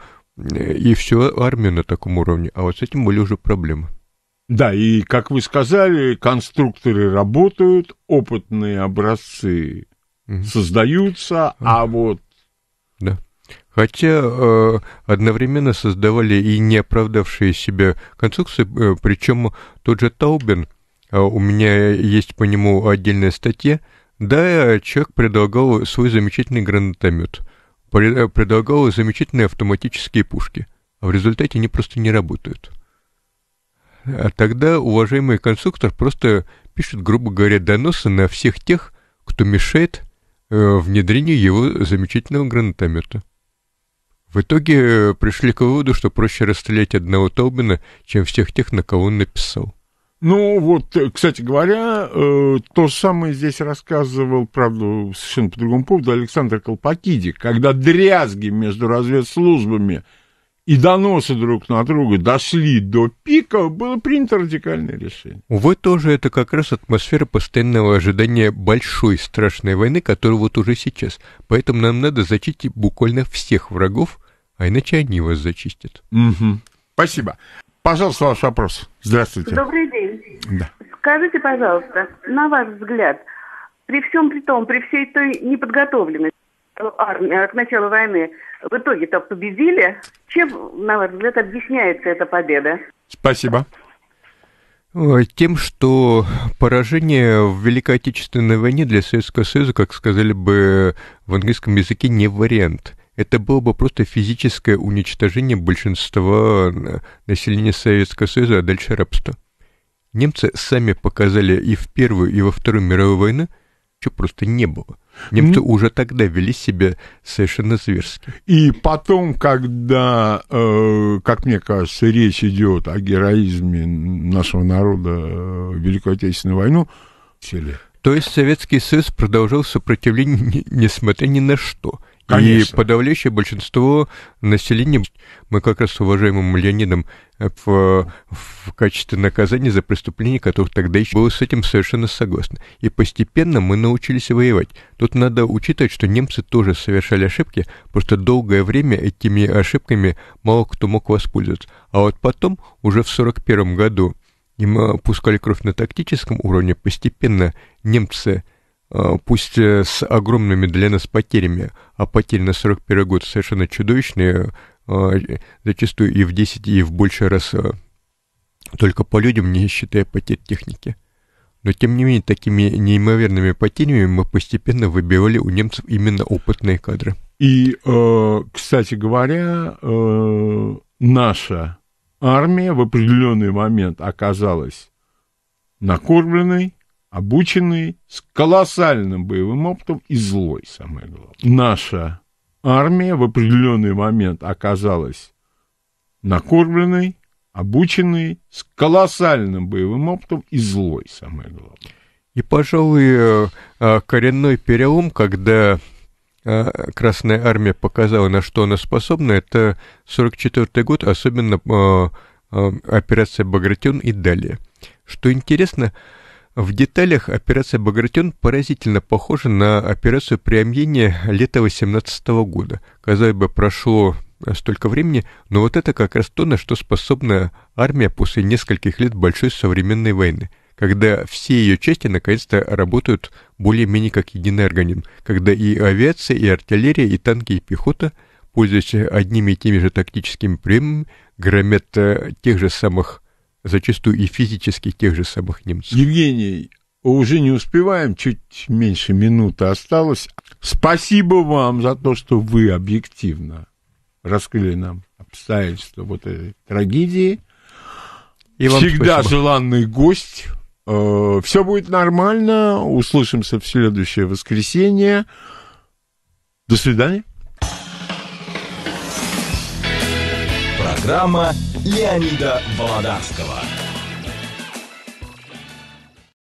и всю армию на таком уровне, а вот с этим были уже проблемы. Да, и, как вы сказали, конструкторы работают, опытные образцы угу. создаются, а вот... Да. Хотя э, одновременно создавали и не оправдавшие себя конструкции, э, причем тот же Таубен, э, у меня есть по нему отдельная статья, да, человек предлагал свой замечательный гранатомет – предлагала замечательные автоматические пушки, а в результате они просто не работают. А тогда уважаемый конструктор просто пишет, грубо говоря, доносы на всех тех, кто мешает э, внедрению его замечательного гранатомета. В итоге э, пришли к выводу, что проще расстрелять одного Толбина, чем всех тех, на кого он написал. Ну вот, э, кстати говоря, э, то самое здесь рассказывал, правда, совершенно по другому поводу, Александр Колпакиди, когда дрязги между разведслужбами и доносы друг на друга дошли до пика, было принято радикальное решение. Увы, тоже это как раз атмосфера постоянного ожидания большой страшной войны, которую вот уже сейчас. Поэтому нам надо зачистить буквально всех врагов, а иначе они вас зачистят. Угу. Спасибо. Пожалуйста, ваш вопрос. Здравствуйте. Добрый день. Да. Скажите, пожалуйста, на ваш взгляд, при всем при том, при всей той неподготовленности армии а, к началу войны, в итоге-то победили? Чем, на ваш взгляд, объясняется эта победа? Спасибо. Тем, что поражение в Великой Отечественной войне для Советского Союза, как сказали бы в английском языке, не вариант. Это было бы просто физическое уничтожение большинства э, населения Советского Союза, а дальше рабство. Немцы сами показали и в Первую, и во Вторую мировую войну, что просто не было. Немцы mm. уже тогда вели себя совершенно зверски. И потом, когда, э, как мне кажется, речь идет о героизме нашего народа в э, Великую Отечественную войну, То есть Советский Союз продолжал сопротивление, несмотря ни на что. Конечно. И подавляющее большинство населения, мы как раз с уважаемым Леонидом э, в, в качестве наказания за преступления, которых тогда еще было с этим совершенно согласны. И постепенно мы научились воевать. Тут надо учитывать, что немцы тоже совершали ошибки, просто долгое время этими ошибками мало кто мог воспользоваться. А вот потом, уже в 1941 году, им э, пускали кровь на тактическом уровне, постепенно немцы Э, пусть э, с огромными для нас потерями, а потери на 41 год совершенно чудовищные, э, зачастую и в 10, и в больше раз только по людям, не считая потерь техники. Но тем не менее, такими неимоверными потерями мы постепенно выбивали у немцев именно опытные кадры. И, кстати говоря, наша армия в определенный момент оказалась накормленной, обученный, с колоссальным боевым опытом и злой, самое главное. Наша армия в определенный момент оказалась накормленной, обученной, с колоссальным боевым опытом и злой, самое главное. И, пожалуй, э, э, коренной перелом, когда э, Красная Армия показала, на что она способна, это 1944 год, особенно операция «Багратион» и далее. Что интересно, в деталях операция «Багратион» поразительно похожа на операцию Преамьения лета 18 го года. Казалось бы, прошло э, столько времени, но вот это как раз то, на что способна армия после нескольких лет большой современной войны, когда все ее части наконец-то работают более-менее как единый организм, когда и авиация, и артиллерия, и танки, и пехота, пользуясь одними и теми же тактическими приемами, громят э, тех же самых зачастую и физически тех же самых немцев. Евгений, уже не успеваем, чуть меньше минуты осталось. Спасибо вам за то, что вы объективно раскрыли нам обстоятельства вот этой трагедии. И вам Всегда спасибо. желанный гость. Э, Все будет нормально. Услышимся в следующее воскресенье. До свидания. Программа Леонида Володарского.